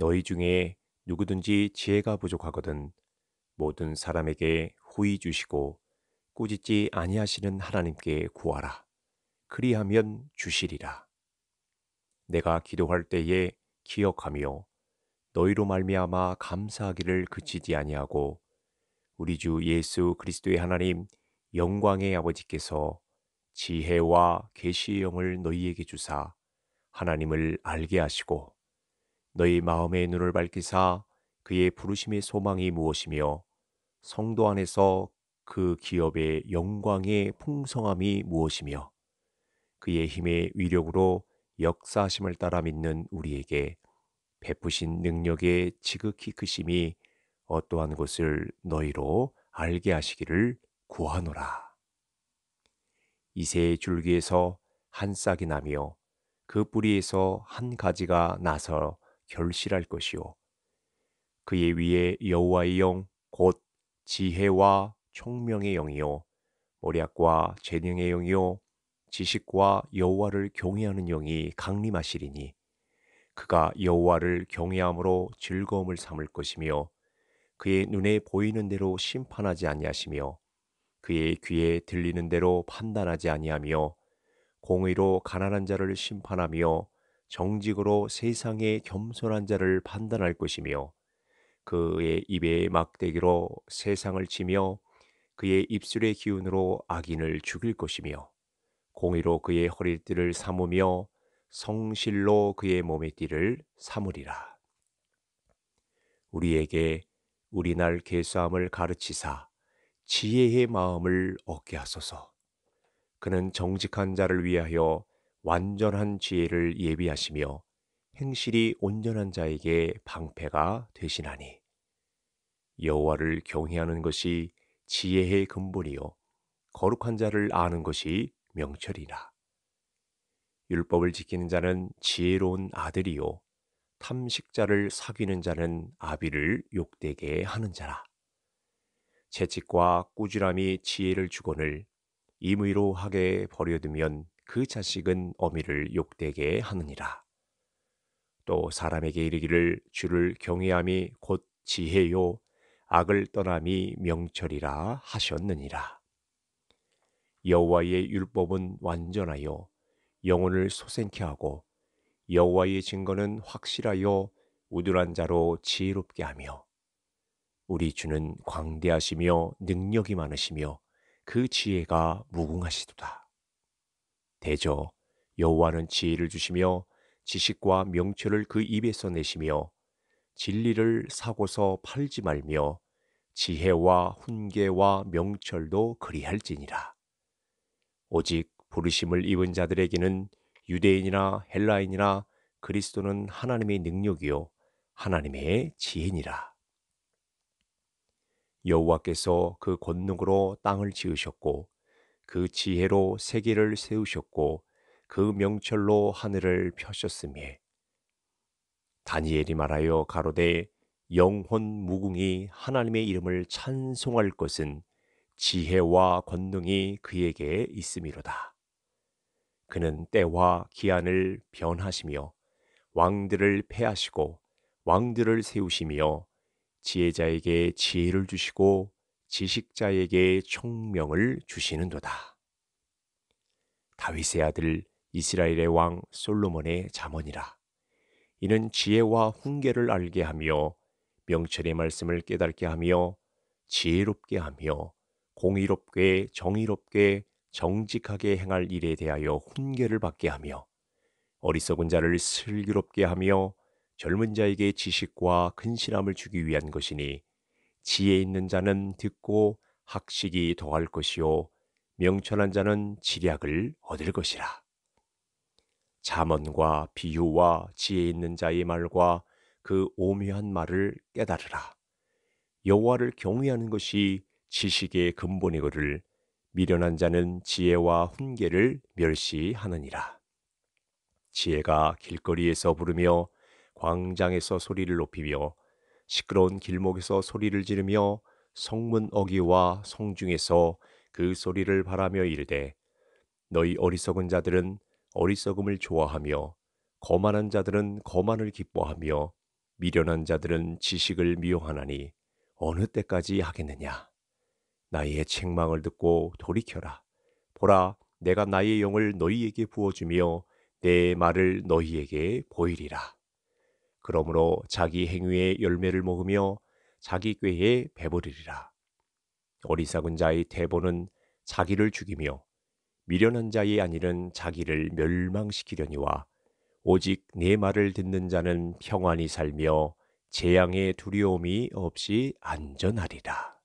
너희 중에 누구든지 지혜가 부족하거든 모든 사람에게 호의 주시고 꾸짖지 아니하시는 하나님께 구하라. 그리하면 주시리라. 내가 기도할 때에 기억하며 너희로 말미암아 감사하기를 그치지 아니하고 우리 주 예수 그리스도의 하나님 영광의 아버지께서 지혜와 계시의 영을 너희에게 주사 하나님을 알게 하시고 너희 마음의 눈을 밝히사 그의 부르심의 소망이 무엇이며 성도 안에서 그 기업의 영광의 풍성함이 무엇이며 그의 힘의 위력으로 역사심을 따라 믿는 우리에게 베푸신 능력의 지극히 크심이 어떠한 것을 너희로 알게 하시기를 구하노라. 이새의 줄기에서 한 싹이 나며 그 뿌리에서 한 가지가 나서 결실할 것이요 그의 위에 여호와의 영 곧 지혜와 총명의 영이요 모략과 재능의 영이요 지식과 여호와를 경외하는 영이 강림하시리니 그가 여호와를 경외함으로 즐거움을 삼을 것이며 그의 눈에 보이는 대로 심판하지 아니하시며 그의 귀에 들리는 대로 판단하지 아니하며 공의로 가난한 자를 심판하며 정직으로 세상의 겸손한 자를 판단할 것이며 그의 입의 막대기로 세상을 치며 그의 입술의 기운으로 악인을 죽일 것이며 공의로 그의 허리띠를 삼으며 성실로 그의 몸의 띠를 삼으리라. 우리에게 우리날 계수함을 가르치사 지혜의 마음을 얻게 하소서. 그는 정직한 자를 위하여 완전한 지혜를 예비하시며 행실이 온전한 자에게 방패가 되시나니 여호와를 경외하는 것이 지혜의 근본이요 거룩한 자를 아는 것이 명철이라 율법을 지키는 자는 지혜로운 아들이요 탐식자를 사귀는 자는 아비를 욕되게 하는 자라 채찍과 꾸지람이 지혜를 주거늘 임의로 하게 버려두면 그 자식은 어미를 욕되게 하느니라. 또 사람에게 이르기를 주를 경외함이 곧 지혜요 악을 떠남이 명철이라 하셨느니라. 여호와의 율법은 완전하여 영혼을 소생케 하고 여호와의 증거는 확실하여 우둔한 자로 지혜롭게 하며 우리 주는 광대하시며 능력이 많으시며 그 지혜가 무궁하시도다. 대저 여호와는 지혜를 주시며 지식과 명철을 그 입에서 내시며 진리를 사고서 팔지 말며 지혜와 훈계와 명철도 그리할지니라. 오직 부르심을 입은 자들에게는 유대인이나 헬라인이나 그리스도는 하나님의 능력이요 하나님의 지혜니라. 여호와께서 그 권능으로 땅을 지으셨고 그 지혜로 세계를 세우셨고 그 명철로 하늘을 펴셨음에 다니엘이 말하여 가로되 영혼 무궁이 하나님의 이름을 찬송할 것은 지혜와 권능이 그에게 있음이로다. 그는 때와 기한을 변하시며 왕들을 패하시고 왕들을 세우시며 지혜자에게 지혜를 주시고 지식자에게 총명을 주시는도다. 다윗의 아들 이스라엘의 왕 솔로몬의 잠언이라. 이는 지혜와 훈계를 알게 하며 명철의 말씀을 깨닫게 하며 지혜롭게 하며 공의롭게 정의롭게 정직하게 행할 일에 대하여 훈계를 받게 하며 어리석은 자를 슬기롭게 하며 젊은 자에게 지식과 근실함을 주기 위한 것이니 지혜 있는 자는 듣고 학식이 더할 것이요 명철한 자는 지략을 얻을 것이라. 자먼과 비유와 지혜 있는 자의 말과 그 오묘한 말을 깨달으라. 여호와를 경외하는 것이 지식의 근본이거를 미련한 자는 지혜와 훈계를 멸시하느니라. 지혜가 길거리에서 부르며 광장에서 소리를 높이며 시끄러운 길목에서 소리를 지르며 성문 어귀와 성중에서 그 소리를 바라며 이르되 너희 어리석은 자들은 어리석음을 좋아하며 거만한 자들은 거만을 기뻐하며 미련한 자들은 지식을 미용하나니 어느 때까지 하겠느냐 나의 책망을 듣고 돌이켜라 보라 내가 나의 영을 너희에게 부어주며 내 말을 너희에게 보이리라 그러므로 자기 행위의 열매를 먹으며 자기 꾀에 배부르리라. 어리석은 자의 대보는 자기를 죽이며 미련한 자의 안일은 자기를 멸망시키려니와 오직 내 말을 듣는 자는 평안히 살며 재앙의 두려움이 없이 안전하리라.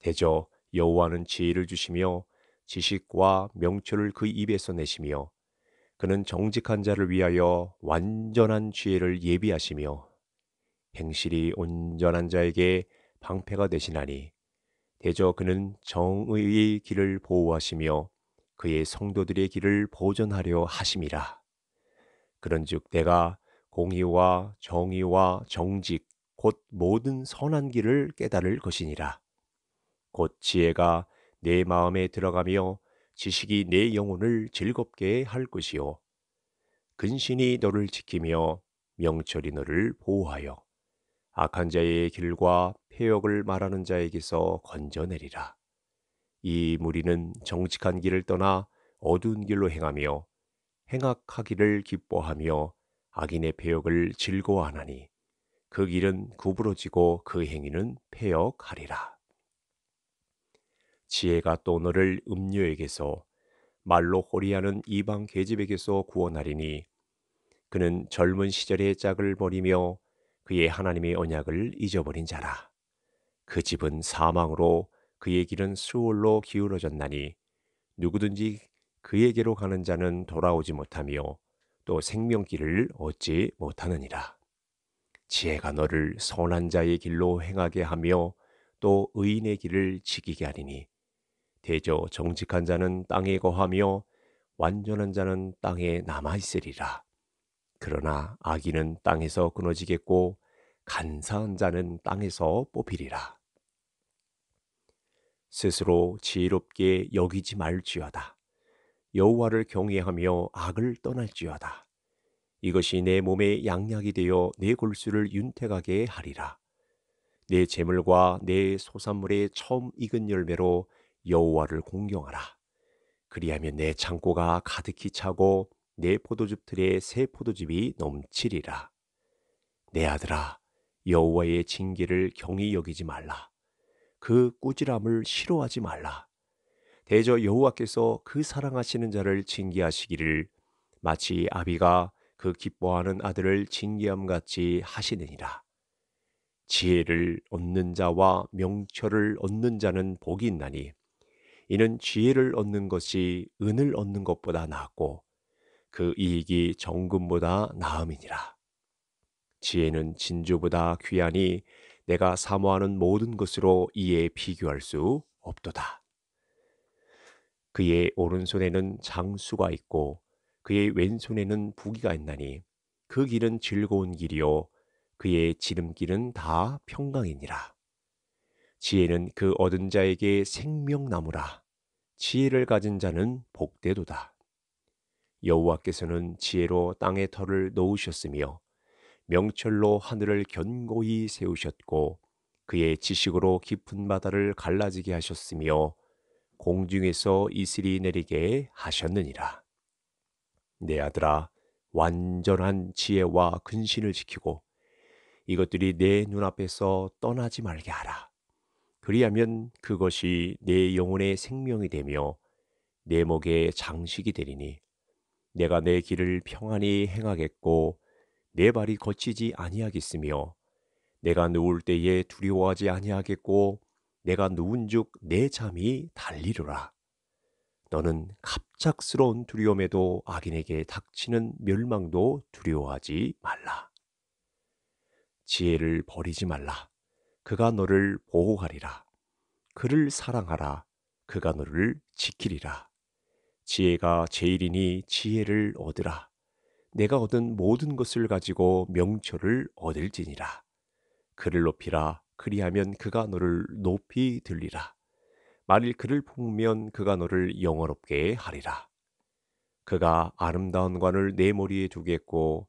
대저 여호와는 지혜를 주시며 지식과 명철을 그 입에서 내시며 그는 정직한 자를 위하여 완전한 지혜를 예비하시며 행실이 온전한 자에게 방패가 되시나니 대저 그는 정의의 길을 보호하시며 그의 성도들의 길을 보존하려 하심이라. 그런즉 내가 공의와 정의와 정직 곧 모든 선한 길을 깨달을 것이니라. 곧 지혜가 내 마음에 들어가며 지식이 내 영혼을 즐겁게 할 것이요. 근신이 너를 지키며 명철이 너를 보호하여 악한 자의 길과 폐역을 말하는 자에게서 건져내리라. 이 무리는 정직한 길을 떠나 어두운 길로 행하며 행악하기를 기뻐하며 악인의 폐역을 즐거워하나니 그 길은 구부러지고 그 행위는 폐역하리라. 지혜가 또 너를 음녀에게서 말로 호리하는 이방 계집에게서 구원하리니 그는 젊은 시절에 짝을 버리며 그의 하나님의 언약을 잊어버린 자라 그 집은 사망으로 그의 길은 수월로 기울어졌나니 누구든지 그에게로 가는 자는 돌아오지 못하며 또 생명길을 얻지 못하느니라. 지혜가 너를 선한 자의 길로 행하게 하며 또 의인의 길을 지키게 하리니 대저 정직한 자는 땅에 거하며 완전한 자는 땅에 남아 있으리라. 그러나 악인은 땅에서 끊어지겠고 간사한 자는 땅에서 뽑히리라. 스스로 지혜롭게 여기지 말지어다. 여호와를 경외하며 악을 떠날지어다. 이것이 내 몸의 양약이 되어 내 골수를 윤택하게 하리라. 내 재물과 내 소산물의 처음 익은 열매로 여호와를 공경하라. 그리하면 내 창고가 가득히 차고 내포도즙들의새 포도즙이 넘치리라. 내 아들아, 여호와의 징계를 경히 여기지 말라. 그 꾸지람을 싫어하지 말라. 대저 여호와께서 그 사랑하시는 자를 징계하시기를 마치 아비가 그 기뻐하는 아들을 징계함 같이 하시느니라. 지혜를 얻는 자와 명철을 얻는 자는 복이 있나니 이는 지혜를 얻는 것이 은을 얻는 것보다 낫고 그 이익이 정금보다 나음이니라. 지혜는 진주보다 귀하니 내가 사모하는 모든 것으로 이에 비교할 수 없도다. 그의 오른손에는 장수가 있고 그의 왼손에는 부기가 있나니 그 길은 즐거운 길이요 그의 지름길은 다 평강이니라. 지혜는 그 얻은 자에게 생명나무라. 지혜를 가진 자는 복되도다. 여호와께서는 지혜로 땅의 터를 놓으셨으며 명철로 하늘을 견고히 세우셨고 그의 지식으로 깊은 바다를 갈라지게 하셨으며 공중에서 이슬이 내리게 하셨느니라. 내 아들아 완전한 지혜와 근신을 지키고 이것들이 내 눈앞에서 떠나지 말게 하라. 그리하면 그것이 내 영혼의 생명이 되며 내 목의 장식이 되리니 내가 내 길을 평안히 행하겠고 내 발이 거치지 아니하겠으며 내가 누울 때에 두려워하지 아니하겠고 내가 누운즉 내 잠이 달리르라 너는 갑작스러운 두려움에도 악인에게 닥치는 멸망도 두려워하지 말라 지혜를 버리지 말라 그가 너를 보호하리라. 그를 사랑하라. 그가 너를 지키리라. 지혜가 제일이니 지혜를 얻으라. 내가 얻은 모든 것을 가지고 명철을 얻을지니라. 그를 높이라. 그리하면 그가 너를 높이 들리라. 만일 그를 품으면 그가 너를 영원롭게 하리라. 그가 아름다운 관을 내 머리에 두겠고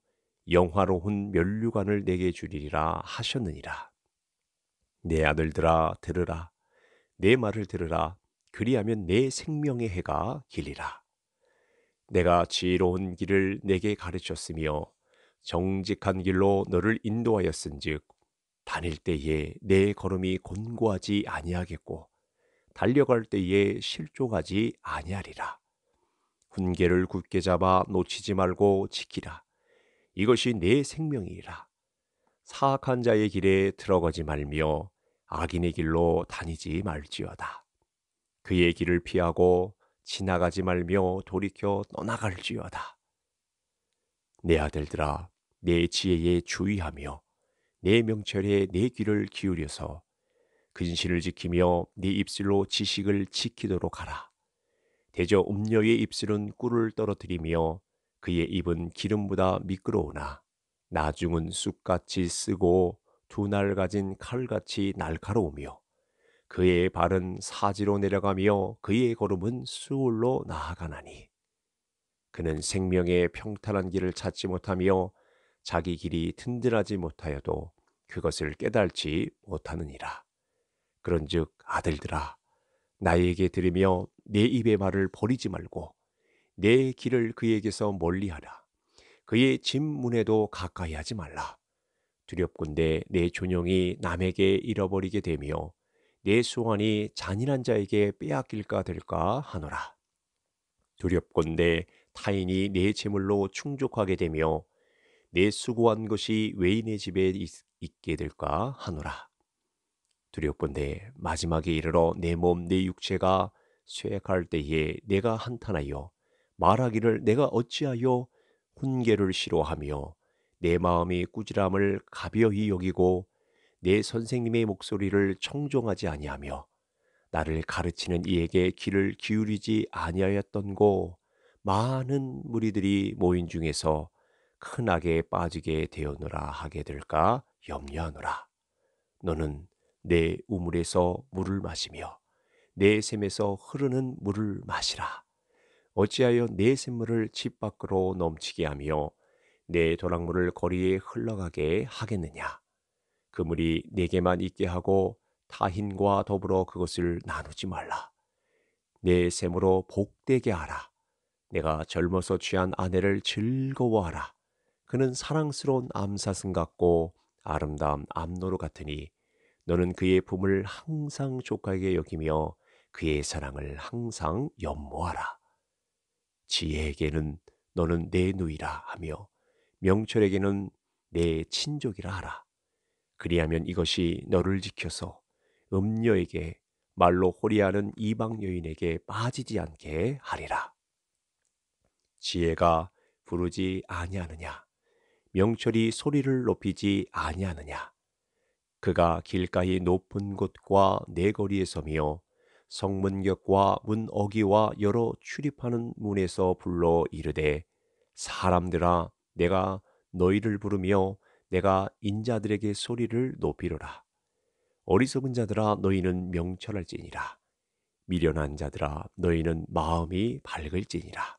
영화로운 면류관을 내게 주리라 하셨느니라. 내 아들들아 들으라 내 말을 들으라 그리하면 내 생명의 해가 길리라 내가 지혜로운 길을 내게 가르쳤으며 정직한 길로 너를 인도하였은즉 다닐 때에 내 걸음이 곤고하지 아니하겠고 달려갈 때에 실족하지 아니하리라 훈계를 굳게 잡아 놓치지 말고 지키라 이것이 내 생명이라 사악한 자의 길에 들어가지 말며 악인의 길로 다니지 말지어다. 그의 길을 피하고 지나가지 말며 돌이켜 떠나갈지어다. 내 아들들아, 내 지혜에 주의하며 내 명철에 내 귀를 기울여서 근신을 지키며 네 입술로 지식을 지키도록 하라. 대저 음녀의 입술은 꿀을 떨어뜨리며 그의 입은 기름보다 미끄러우나 나중은 쑥같이 쓰고 두날 가진 칼같이 날카로우며 그의 발은 사지로 내려가며 그의 걸음은 수울로 나아가나니 그는 생명의 평탄한 길을 찾지 못하며 자기 길이 튼들하지 못하여도 그것을 깨달지 못하느니라. 그런즉 아들들아 나에게 들으며 내 입의 말을 버리지 말고 내 길을 그에게서 멀리하라. 그의 집문에도 가까이 하지 말라. 두렵군데 내 존영이 남에게 잃어버리게 되며 내 소원이 잔인한 자에게 빼앗길까 될까 하노라. 두렵건대 타인이 내 재물로 충족하게 되며 내 수고한 것이 외인의 집에 있, 게 될까 하노라. 두렵건대 마지막에 이르러 내 몸 내 육체가 쇠약할 때에 내가 한탄하여 말하기를 내가 어찌하여 훈계를 싫어하며 내 마음이 꾸지람을 가벼이 여기고 내 선생님의 목소리를 청종하지 아니하며 나를 가르치는 이에게 귀를 기울이지 아니하였던고 많은 무리들이 모인 중에서 큰 악에 빠지게 되었느라 하게 될까 염려하노라. 너는 내 우물에서 물을 마시며 내 샘에서 흐르는 물을 마시라. 어찌하여 내 샘물을 집 밖으로 넘치게 하며 내도락물을 거리에 흘러가게 하겠느냐? 그물이 내게만 있게 하고 타인과 더불어 그것을 나누지 말라. 내 셈으로 복되게 하라. 내가 젊어서 취한 아내를 즐거워하라. 그는 사랑스러운 암사슴 같고 아름다운 암노루 같으니 너는 그의 품을 항상 족하게 여기며 그의 사랑을 항상 연모하라. 지혜에게는 너는 내 누이라 하며 명철에게는 내 친족이라 하라. 그리하면 이것이 너를 지켜서 음녀에게 말로 호리하는 이방 여인에게 빠지지 않게 하리라. 지혜가 부르지 아니하느냐? 명철이 소리를 높이지 아니하느냐? 그가 길가의 높은 곳과 내거리에 서며 성문격과 문 어기와 여러 출입하는 문에서 불러 이르되 사람들아 내가 너희를 부르며 내가 인자들에게 소리를 높이로라. 어리석은 자들아 너희는 명철할지니라. 미련한 자들아 너희는 마음이 밝을지니라.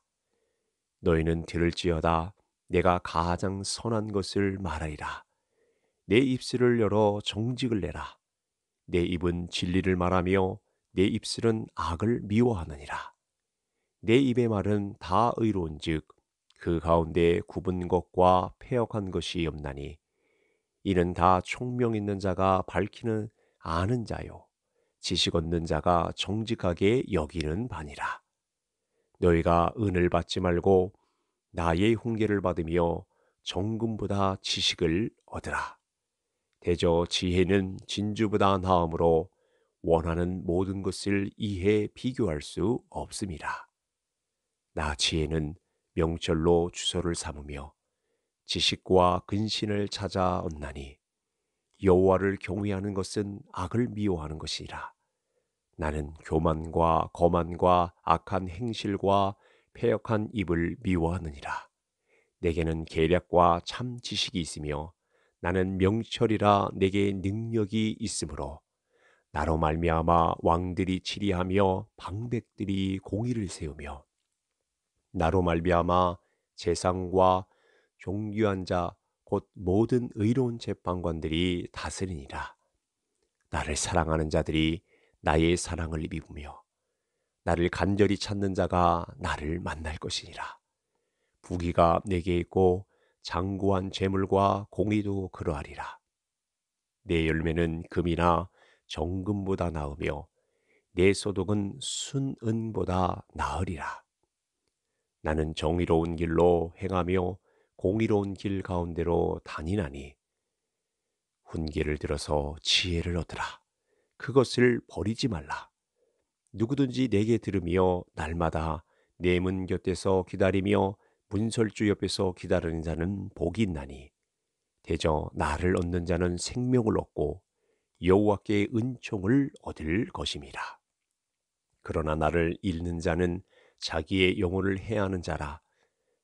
너희는 들을지어다 내가 가장 선한 것을 말하리라. 내 입술을 열어 정직을 내라. 내 입은 진리를 말하며 내 입술은 악을 미워하느니라. 내 입의 말은 다 의로운즉 그 가운데 굽은 것과 폐역한 것이 없나니 이는 다 총명 있는 자가 밝히는 아는 자요 지식 얻는 자가 정직하게 여기는 바니라 너희가 은을 받지 말고 나의 훈계를 받으며 정금보다 지식을 얻으라 대저 지혜는 진주보다 나음으로 원하는 모든 것을 이해 비교할 수 없습니다. 나 지혜는 명철로 주소를 삼으며 지식과 근신을 찾아 온나니 여호와를 경외하는 것은 악을 미워하는 것이라. 나는 교만과 거만과 악한 행실과 폐역한 입을 미워하느니라. 내게는 계략과 참 지식이 있으며 나는 명철이라 내게 능력이 있으므로 나로 말미암아 왕들이 치리하며 방백들이 공의를 세우며 나로 말미암아 재상과 종교한 자 곧 모든 의로운 재판관들이 다스리니라. 나를 사랑하는 자들이 나의 사랑을 입으며 나를 간절히 찾는 자가 나를 만날 것이니라. 부귀가 내게 있고 장구한 재물과 공의도 그러하리라. 내 열매는 금이나 정금보다 나으며 내 소득은 순은보다 나으리라. 나는 정의로운 길로 행하며 공의로운 길 가운데로 다니나니 훈계를 들어서 지혜를 얻으라. 그것을 버리지 말라. 누구든지 내게 들으며 날마다 내 문 곁에서 기다리며 문설주 옆에서 기다리는 자는 복이 있나니 대저 나를 얻는 자는 생명을 얻고 여호와께 은총을 얻을 것임이라. 그러나 나를 잃는 자는 자기의 영혼을 해하는 자라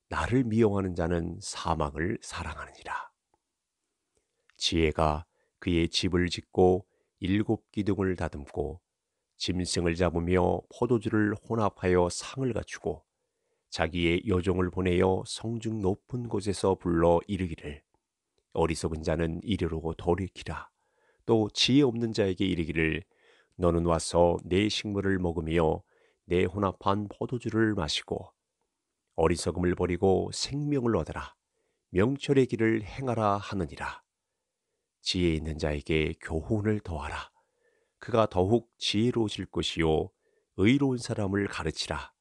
나를 미용하는 자는 사망을 사랑하느니라. 지혜가 그의 집을 짓고 일곱 기둥을 다듬고 짐승을 잡으며 포도주를 혼합하여 상을 갖추고 자기의 여종을 보내어 성중 높은 곳에서 불러 이르기를 어리석은 자는 이르르고 돌이키라 또 지혜 없는 자에게 이르기를 너는 와서 내 식물을 먹으며 내 혼합한 포도주를 마시고 어리석음을 버리고 생명을 얻으라 명철의 길을 행하라 하느니라 지혜 있는 자에게 교훈을 더하라 그가 더욱 지혜로우실 것이요 의로운 사람을 가르치라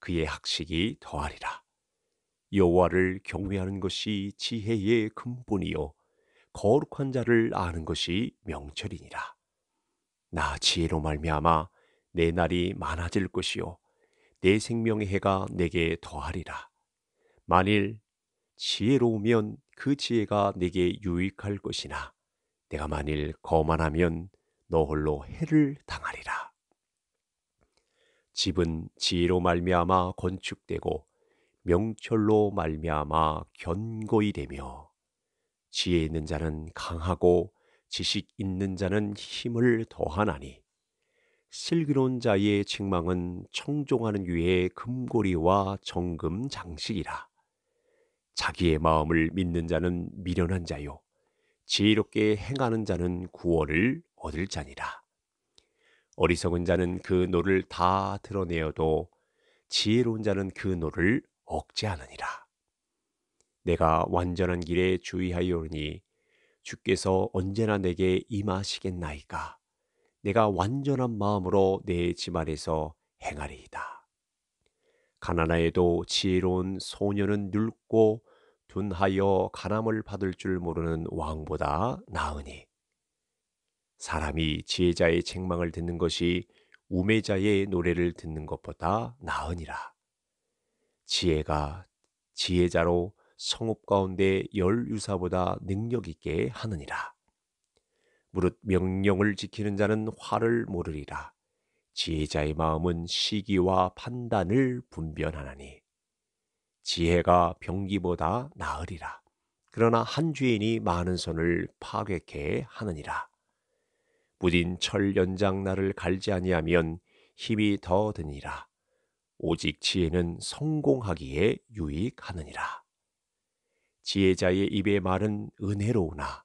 그의 학식이 더하리라 여호와를 경외하는 것이 지혜의 근본이요 거룩한 자를 아는 것이 명철이니라 나 지혜로 말미암아 내 날이 많아질 것이요 내 생명의 해가 내게 더하리라. 만일 지혜로우면 그 지혜가 내게 유익할 것이나 내가 만일 거만하면 너 홀로 해를 당하리라. 집은 지혜로 말미암아 건축되고 명철로 말미암아 견고히 되며 지혜 있는 자는 강하고 지식 있는 자는 힘을 더하나니 실기론 자의 책망은 청종하는 위에 금고리와 정금 장식이라. 자기의 마음을 믿는 자는 미련한 자요. 지혜롭게 행하는 자는 구원을 얻을 자니라. 어리석은 자는 그 노를 다 드러내어도 지혜로운 자는 그 노를 억제하느니라. 내가 완전한 길에 주의하여오니 주께서 언제나 내게 임하시겠나이까. 내가 완전한 마음으로 내 집안에서 행하리이다. 가나나에도 지혜로운 소녀는 늙고 둔하여 가남을 받을 줄 모르는 왕보다 나으니 사람이 지혜자의 책망을 듣는 것이 우매자의 노래를 듣는 것보다 나으니라. 지혜가 지혜자로 성읍 가운데 열 유사보다 능력 있게 하느니라. 무릇 명령을 지키는 자는 화를 모르리라. 지혜자의 마음은 시기와 판단을 분별하나니 지혜가 병기보다 나으리라. 그러나 한 주인이 많은 손을 파괴케 하느니라. 무딘 철 연장 나를 갈지 아니하면 힘이 더 드니라. 오직 지혜는 성공하기에 유익하느니라. 지혜자의 입의 말은 은혜로우나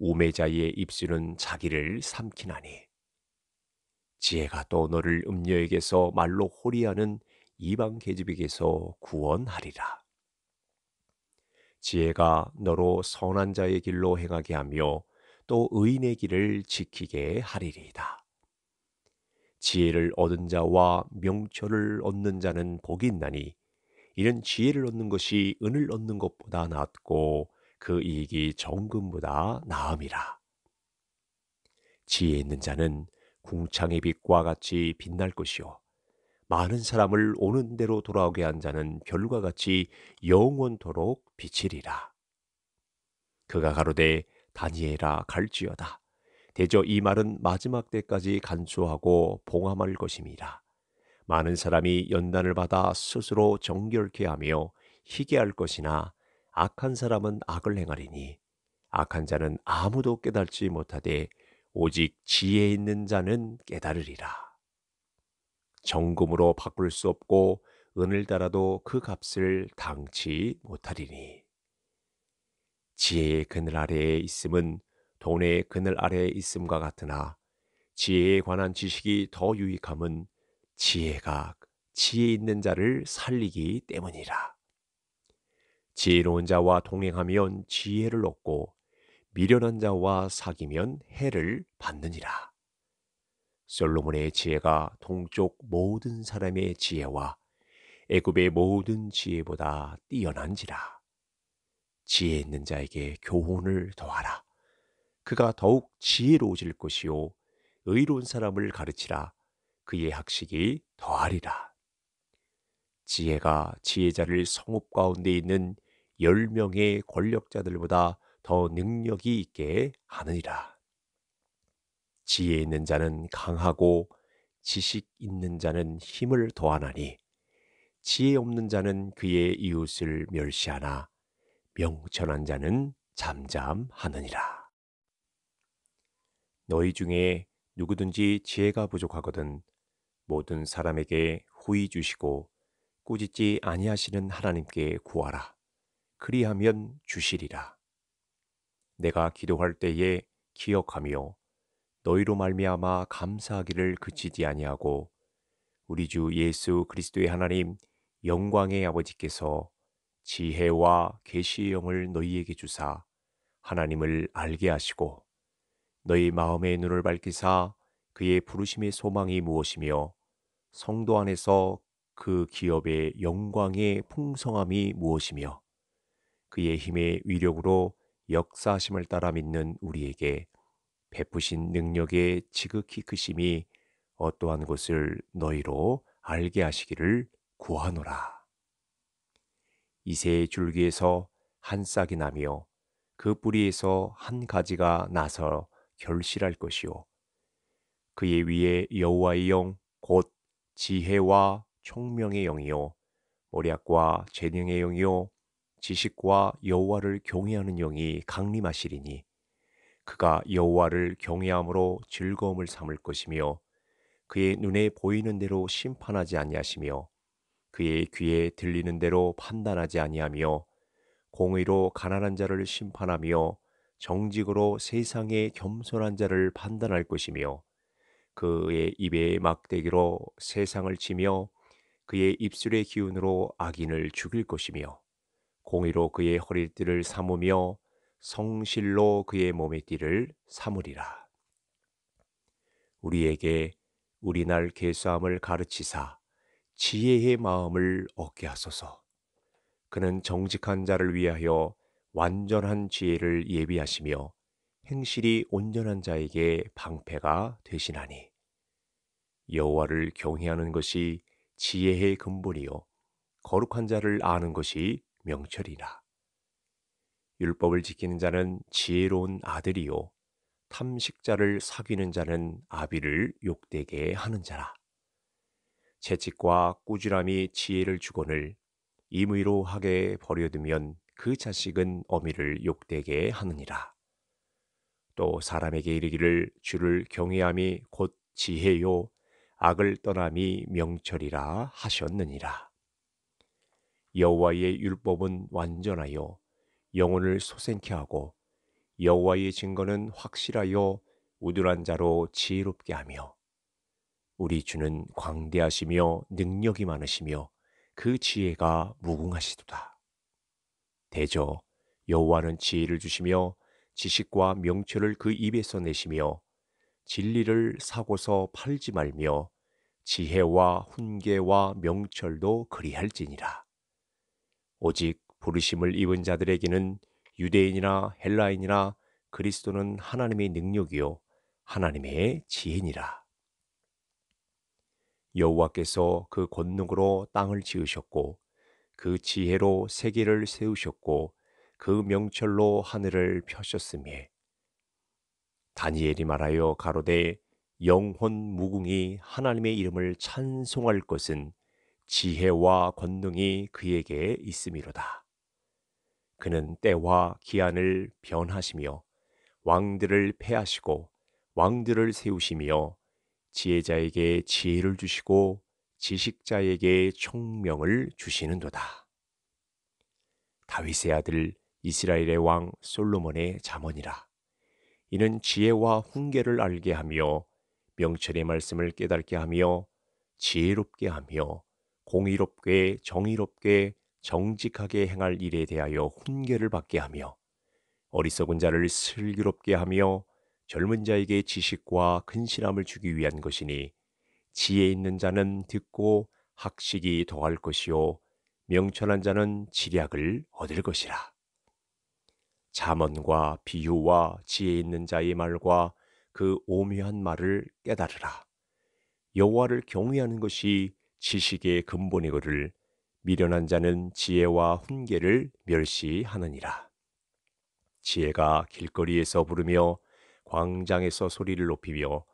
우매자의 입술은 자기를 삼키나니 지혜가 또 너를 음녀에게서 말로 호리하는 이방 계집에게서 구원하리라. 지혜가 너로 선한 자의 길로 행하게 하며 또 의인의 길을 지키게 하리리이다. 지혜를 얻은 자와 명철을 얻는 자는 복이 있나니 이는 지혜를 얻는 것이 은을 얻는 것보다 낫고 그 이익이 정금보다 나음이라. 지혜 있는 자는 궁창의 빛과 같이 빛날 것이요. 많은 사람을 오는 대로 돌아오게 한 자는 별과 같이 영원토록 빛이리라 그가 가로되 다니엘아 갈지어다. 대저 이 말은 마지막 때까지 간수하고 봉함할 것임이라. 많은 사람이 연단을 받아 스스로 정결케 하며 희게 할 것이나 악한 사람은 악을 행하리니 악한 자는 아무도 깨달지 못하되 오직 지혜 있는 자는 깨달으리라. 정금으로 바꿀 수 없고 은을 달아도 그 값을 당치 못하리니 지혜의 그늘 아래에 있음은 돈의 그늘 아래에 있음과 같으나 지혜에 관한 지식이 더 유익함은 지혜가 지혜 있는 자를 살리기 때문이라. 지혜로운 자와 동행하면 지혜를 얻고 미련한 자와 사귀면 해를 받느니라. 솔로몬의 지혜가 동쪽 모든 사람의 지혜와 애굽의 모든 지혜보다 뛰어난지라. 지혜 있는 자에게 교훈을 더하라. 그가 더욱 지혜로워질 것이요 의로운 사람을 가르치라. 그의 학식이 더하리라. 지혜가 지혜자를 성읍 가운데 있는 열명의 권력자들보다 더 능력이 있게 하느니라. 지혜 있는 자는 강하고 지식 있는 자는 힘을 더하나니 지혜 없는 자는 그의 이웃을 멸시하나 명천한 자는 잠잠하느니라. 너희 중에 누구든지 지혜가 부족하거든 모든 사람에게 후이 주시고 꾸짖지 아니하시는 하나님께 구하라. 그리하면 주시리라. 내가 기도할 때에 기억하며 너희로 말미암아 감사하기를 그치지 아니하고 우리 주 예수 그리스도의 하나님 영광의 아버지께서 지혜와 계시의 영을 너희에게 주사 하나님을 알게 하시고 너희 마음의 눈을 밝히사 그의 부르심의 소망이 무엇이며 성도 안에서 그 기업의 영광의 풍성함이 무엇이며 그의 힘의 위력으로 역사심을 따라 믿는 우리에게 베푸신 능력의 지극히 크심이 어떠한 것을 너희로 알게 하시기를 구하노라. 이새의 줄기에서 한 싹이 나며 그 뿌리에서 한 가지가 나서 결실할 것이요. 그의 위에 여호와의 영 곧 지혜와 총명의 영이요 모략과 재능의 영이요 지식과 여호와를 경외하는 영이 강림하시리니 그가 여호와를 경외함으로 즐거움을 삼을 것이며 그의 눈에 보이는 대로 심판하지 아니하시며 그의 귀에 들리는 대로 판단하지 아니하며 공의로 가난한 자를 심판하며 정직으로 세상의 겸손한 자를 판단할 것이며 그의 입에 막대기로 세상을 치며 그의 입술의 기운으로 악인을 죽일 것이며 공의로 그의 허리띠를 삼으며 성실로 그의 몸의 띠를 삼으리라. 우리에게 우리날 계수함을 가르치사 지혜의 마음을 얻게 하소서. 그는 정직한 자를 위하여 완전한 지혜를 예비하시며 행실이 온전한 자에게 방패가 되시나니 여호와를 경외하는 것이 지혜의 근본이요 거룩한 자를 아는 것이 명철이라. 율법을 지키는 자는 지혜로운 아들이요. 탐식자를 사귀는 자는 아비를 욕되게 하는 자라. 채찍과 꾸지람이 지혜를 주거늘 임의로 하게 버려두면 그 자식은 어미를 욕되게 하느니라. 또 사람에게 이르기를 주를 경외함이 곧 지혜요 악을 떠남이 명철이라 하셨느니라. 여호와의 율법은 완전하여 영혼을 소생케 하고 여호와의 증거는 확실하여 우둔한 자로 지혜롭게 하며 우리 주는 광대하시며 능력이 많으시며 그 지혜가 무궁하시도다. 대저 여호와는 지혜를 주시며 지식과 명철을 그 입에서 내시며 진리를 사고서 팔지 말며 지혜와 훈계와 명철도 그리할지니라. 오직 부르심을 입은 자들에게는 유대인이나 헬라인이나 그리스도는 하나님의 능력이요 하나님의 지혜니라. 여호와께서 그 권능으로 땅을 지으셨고 그 지혜로 세계를 세우셨고 그 명철로 하늘을 펴셨으며 다니엘이 말하여 가로되 영혼 무궁이 하나님의 이름을 찬송할 것은 지혜와 권능이 그에게 있음이로다. 그는 때와 기한을 변하시며 왕들을 패하시고 왕들을 세우시며 지혜자에게 지혜를 주시고 지식자에게 총명을 주시는도다. 다윗의 아들 이스라엘의 왕 솔로몬의 잠언이라. 이는 지혜와 훈계를 알게 하며 명철의 말씀을 깨닫게 하며 지혜롭게 하며 공의롭게 정의롭게 정직하게 행할 일에 대하여 훈계를 받게 하며 어리석은 자를 슬기롭게 하며 젊은 자에게 지식과 근실함을 주기 위한 것이니 지혜 있는 자는 듣고 학식이 더할 것이요 명철한 자는 지략을 얻을 것이라. 자먼과 비유와 지혜 있는 자의 말과 그 오묘한 말을 깨달으라. 여호와를 경외하는 것이 지식의 근본이거를 미련한 자는 지혜와 훈계를 멸시하느니라. 지혜가 길거리에서 부르며 광장에서 소리를 높이며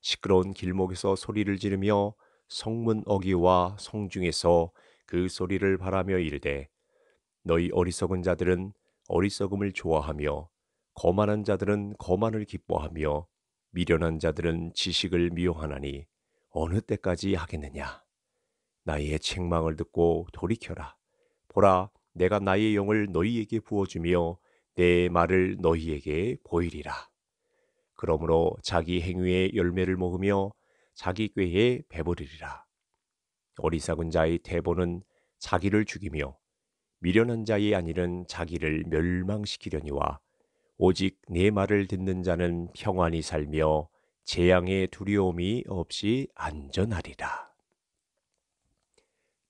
시끄러운 길목에서 소리를 지르며 성문 어귀와 성중에서 그 소리를 바라며 이르되 너희 어리석은 자들은 어리석음을 좋아하며 거만한 자들은 거만을 기뻐하며 미련한 자들은 지식을 미용하나니 어느 때까지 하겠느냐 나의 책망을 듣고 돌이켜라. 보라, 내가 나의 영을 너희에게 부어주며 내 말을 너희에게 보이리라. 그러므로 자기 행위의 열매를 먹으며 자기 꾀에 배부리리라 어리석은 자의 대보는 자기를 죽이며 미련한 자의 안일은 자기를 멸망시키려니와 오직 내 말을 듣는 자는 평안히 살며 재앙의 두려움이 없이 안전하리라.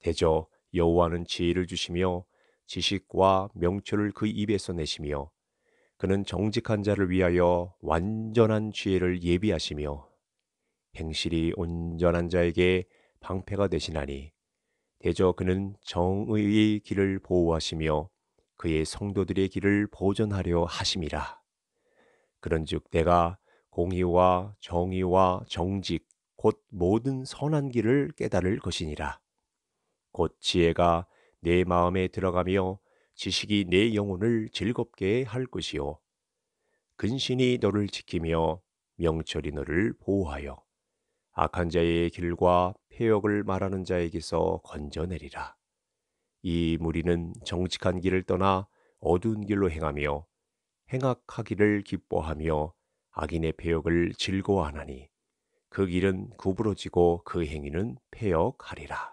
대저 여호와는 지혜를 주시며 지식과 명철을 그 입에서 내시며 그는 정직한 자를 위하여 완전한 지혜를 예비하시며 행실이 온전한 자에게 방패가 되시나니 대저 그는 정의의 길을 보호하시며 그의 성도들의 길을 보존하려 하심이라. 그런즉 내가 공의와 정의와 정직 곧 모든 선한 길을 깨달을 것이니라. 곧 지혜가 내 마음에 들어가며 지식이 내 영혼을 즐겁게 할 것이요. 근신이 너를 지키며 명철이 너를 보호하여 악한 자의 길과 폐역을 말하는 자에게서 건져내리라. 이 무리는 정직한 길을 떠나 어두운 길로 행하며 행악하기를 기뻐하며 악인의 폐역을 즐거워하나니 그 길은 구부러지고 그 행위는 폐역하리라.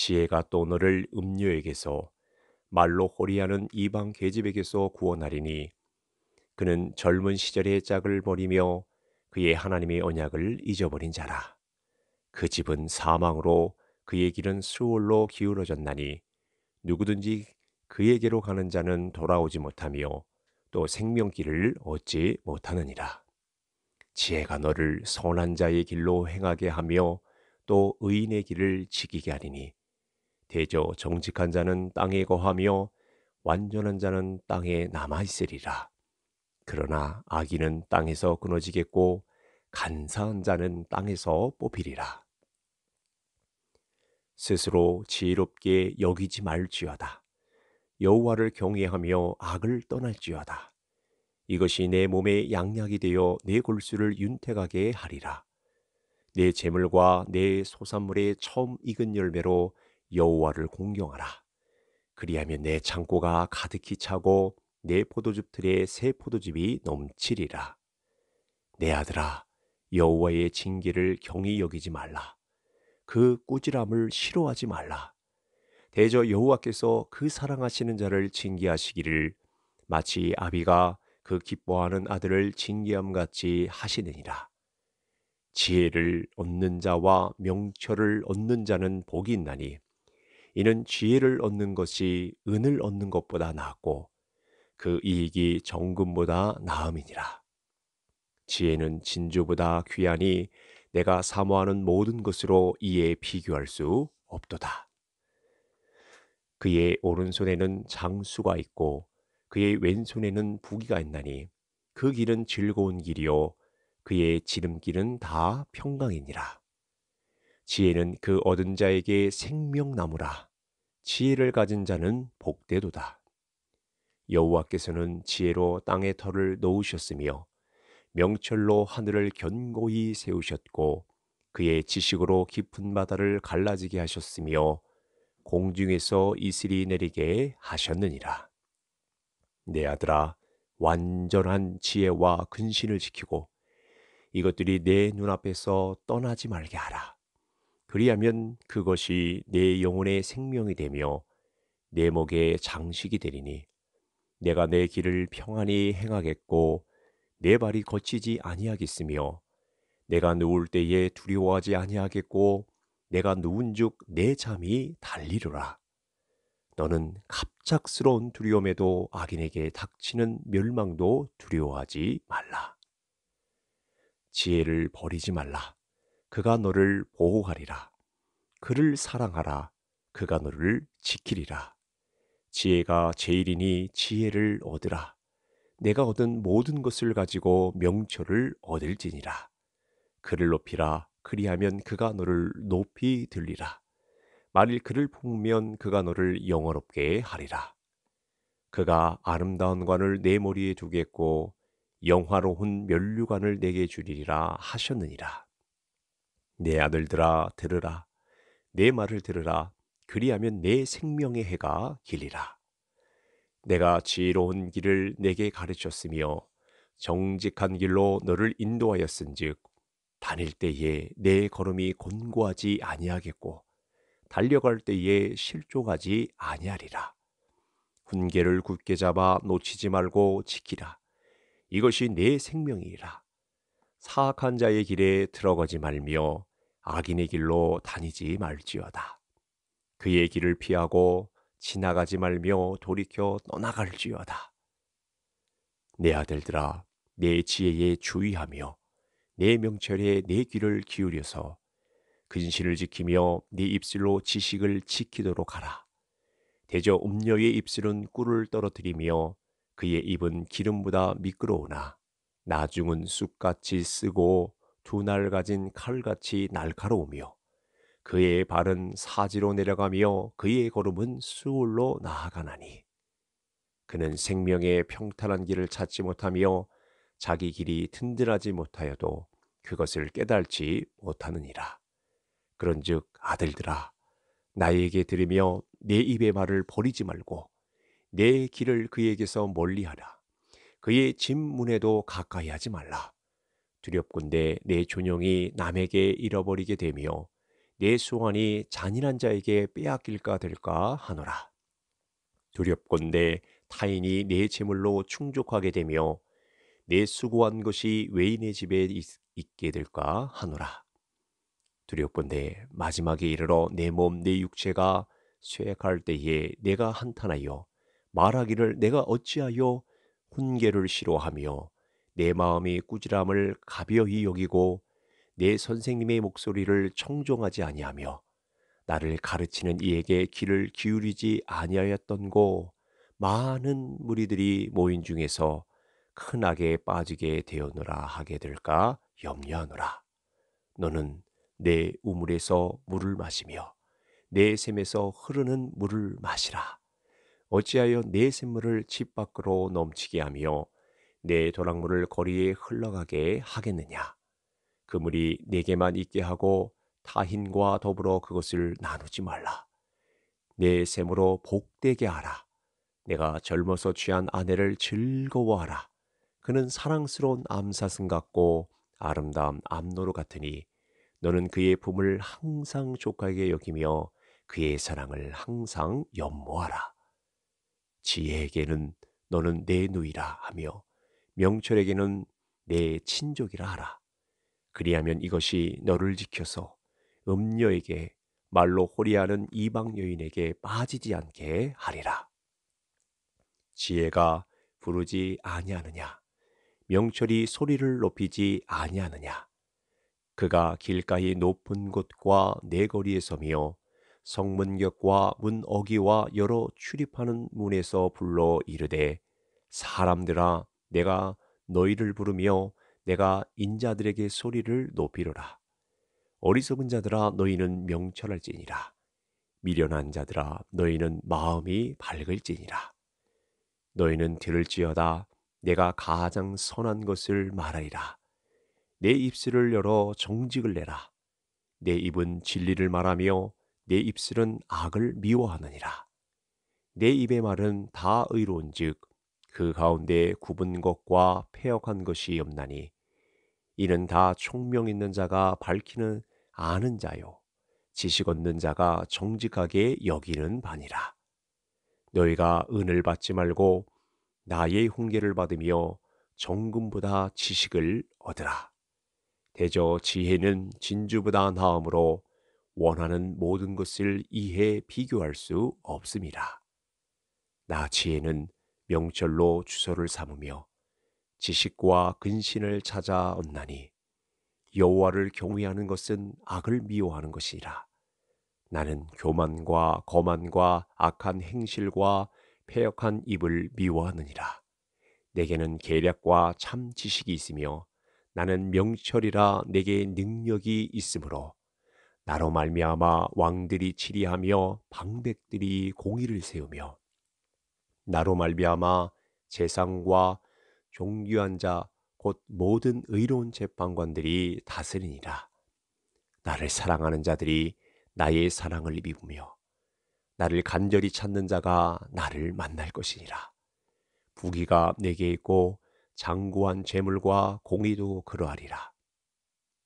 지혜가 또 너를 음녀에게서 말로 호리하는 이방 계집에게서 구원하리니 그는 젊은 시절에 짝을 버리며 그의 하나님의 언약을 잊어버린 자라 그 집은 사망으로 그의 길은 수월로 기울어졌나니 누구든지 그에게로 가는 자는 돌아오지 못하며 또 생명길을 얻지 못하느니라. 지혜가 너를 선한 자의 길로 행하게 하며 또 의인의 길을 지키게 하리니 대저 정직한 자는 땅에 거하며 완전한 자는 땅에 남아 있으리라. 그러나 악인은 땅에서 끊어지겠고 간사한 자는 땅에서 뽑히리라. 스스로 지혜롭게 여기지 말지어다. 여호와를 경외하며 악을 떠날지어다. 이것이 내 몸의 양약이 되어 내 골수를 윤택하게 하리라. 내 재물과 내 소산물의 처음 익은 열매로 여호와를 공경하라. 그리하면 내 창고가 가득히 차고 내포도즙들의새 포도즙이 넘치리라. 내 아들아, 여호와의 징계를 경히 여기지 말라. 그 꾸지람을 싫어하지 말라. 대저 여호와께서 그 사랑하시는 자를 징계하시기를 마치 아비가 그 기뻐하는 아들을 징계함 같이 하시느니라. 지혜를 얻는 자와 명철을 얻는 자는 복이 있나니 이는 지혜를 얻는 것이 은을 얻는 것보다 낫고 그 이익이 정금보다 나음이니라. 지혜는 진주보다 귀하니 내가 사모하는 모든 것으로 이에 비교할 수 없도다. 그의 오른손에는 장수가 있고 그의 왼손에는 부기가 있나니 그 길은 즐거운 길이요 그의 지름길은 다 평강이니라. 지혜는 그 얻은 자에게 생명나무라. 지혜를 가진 자는 복되도다. 여호와께서는 지혜로 땅의 터를 놓으셨으며 명철로 하늘을 견고히 세우셨고 그의 지식으로 깊은 바다를 갈라지게 하셨으며 공중에서 이슬이 내리게 하셨느니라. 내 아들아 완전한 지혜와 근신을 지키고 이것들이 내 눈앞에서 떠나지 말게 하라. 그리하면 그것이 내 영혼의 생명이 되며 내 목의 장식이 되리니 내가 내 길을 평안히 행하겠고 내 발이 거치지 아니하겠으며 내가 누울 때에 두려워하지 아니하겠고 내가 누운즉 내 잠이 달리르라 너는 갑작스러운 두려움에도 악인에게 닥치는 멸망도 두려워하지 말라 지혜를 버리지 말라 그가 너를 보호하리라. 그를 사랑하라. 그가 너를 지키리라. 지혜가 제일이니 지혜를 얻으라. 내가 얻은 모든 것을 가지고 명철을 얻을지니라. 그를 높이라. 그리하면 그가 너를 높이 들리라. 만일 그를 품으면 그가 너를 영원롭게 하리라. 그가 아름다운 관을 내 머리에 두겠고 영화로운 면류관을 내게 주리라 하셨느니라. 내 아들들아 들으라 내 말을 들으라 그리하면 내 생명의 해가 길리라 내가 지혜로운 길을 내게 가르쳤으며 정직한 길로 너를 인도하였은즉 다닐 때에 내 걸음이 곤고하지 아니하겠고 달려갈 때에 실족하지 아니하리라 훈계를 굳게 잡아 놓치지 말고 지키라 이것이 내 생명이라 사악한 자의 길에 들어가지 말며 악인의 길로 다니지 말지어다. 그의 길을 피하고 지나가지 말며 돌이켜 떠나갈지어다. 내 아들들아, 내 지혜에 주의하며 내 명철에 내 귀를 기울여서 근신을 지키며 네 입술로 지식을 지키도록 하라. 대저 음녀의 입술은 꿀을 떨어뜨리며 그의 입은 기름보다 미끄러우나 나중은 쑥같이 쓰고 두날 가진 칼같이 날카로우며 그의 발은 사지로 내려가며 그의 걸음은 수울로 나아가나니 그는 생명의 평탄한 길을 찾지 못하며 자기 길이 튼들하지 못하여도 그것을 깨달지 못하느니라. 그런즉 아들들아 나에게 들으며 내 입의 말을 버리지 말고 내 길을 그에게서 멀리하라. 그의 집문에도 가까이 하지 말라. 두렵군데내 존영이 남에게 잃어버리게 되며 내 소환이 잔인한 자에게 빼앗길까 될까 하노라. 두렵군데 타인이 내 재물로 충족하게 되며 내 수고한 것이 외인의 집에 있, 있게 될까 하노라. 두렵군데 마지막에 이르러 내 몸 내 육체가 쇠약할 때에 내가 한탄하여 말하기를 내가 어찌하여 훈계를 싫어하며 내 마음이 꾸지람을 가벼이 여기고 내 선생님의 목소리를 청종하지 아니하며 나를 가르치는 이에게 귀를 기울이지 아니하였던고 많은 무리들이 모인 중에서 큰 악에 빠지게 되었느라 하게 될까 염려하노라. 너는 내 우물에서 물을 마시며 내 샘에서 흐르는 물을 마시라. 어찌하여 내 샘물을 집 밖으로 넘치게 하며 내도락물을 거리에 흘러가게 하겠느냐? 그물이 내게만 있게 하고 타인과 더불어 그것을 나누지 말라. 내 셈으로 복되게 하라. 내가 젊어서 취한 아내를 즐거워하라. 그는 사랑스러운 암사슴 같고 아름다운 암노루 같으니 너는 그의 품을 항상 족하게 여기며 그의 사랑을 항상 연모하라. 지혜에게는 너는 내 누이라 하며 명철에게는 내 친족이라 하라. 그리하면 이것이 너를 지켜서 음녀에게 말로 호리하는 이방 여인에게 빠지지 않게 하리라. 지혜가 부르지 아니하느냐? 명철이 소리를 높이지 아니하느냐? 그가 길가의 높은 곳과 내거리에 서며 성문격과 문 어기와 여러 출입하는 문에서 불러 이르되 사람들아 내가 너희를 부르며 내가 인자들에게 소리를 높이로라. 어리석은 자들아 너희는 명철할지니라. 미련한 자들아 너희는 마음이 밝을지니라. 너희는 들을지어다 내가 가장 선한 것을 말하리라. 내 입술을 열어 정직을 내라. 내 입은 진리를 말하며 내 입술은 악을 미워하느니라. 내 입의 말은 다 의로운즉 그 가운데 굽은 것과 폐역한 것이 없나니 이는 다 총명 있는 자가 밝히는 아는 자요 지식 얻는 자가 정직하게 여기는 바니라 너희가 은을 받지 말고 나의 훈계를 받으며 정금보다 지식을 얻으라 대저 지혜는 진주보다 나음으로 원하는 모든 것을 이해 비교할 수 없습니다. 나 지혜는 명철로 주소를 삼으며 지식과 근신을 찾아 온나니 여호와를 경외하는 것은 악을 미워하는 것이라. 나는 교만과 거만과 악한 행실과 폐역한 입을 미워하느니라. 내게는 계략과 참 지식이 있으며 나는 명철이라 내게 능력이 있으므로 나로 말미암아 왕들이 치리하며 방백들이 공의를 세우며 나로 말미암아 재상과 종교한 자 곧 모든 의로운 재판관들이 다스리니라. 나를 사랑하는 자들이 나의 사랑을 입으며 나를 간절히 찾는 자가 나를 만날 것이니라. 부귀가 내게 있고 장구한 재물과 공의도 그러하리라.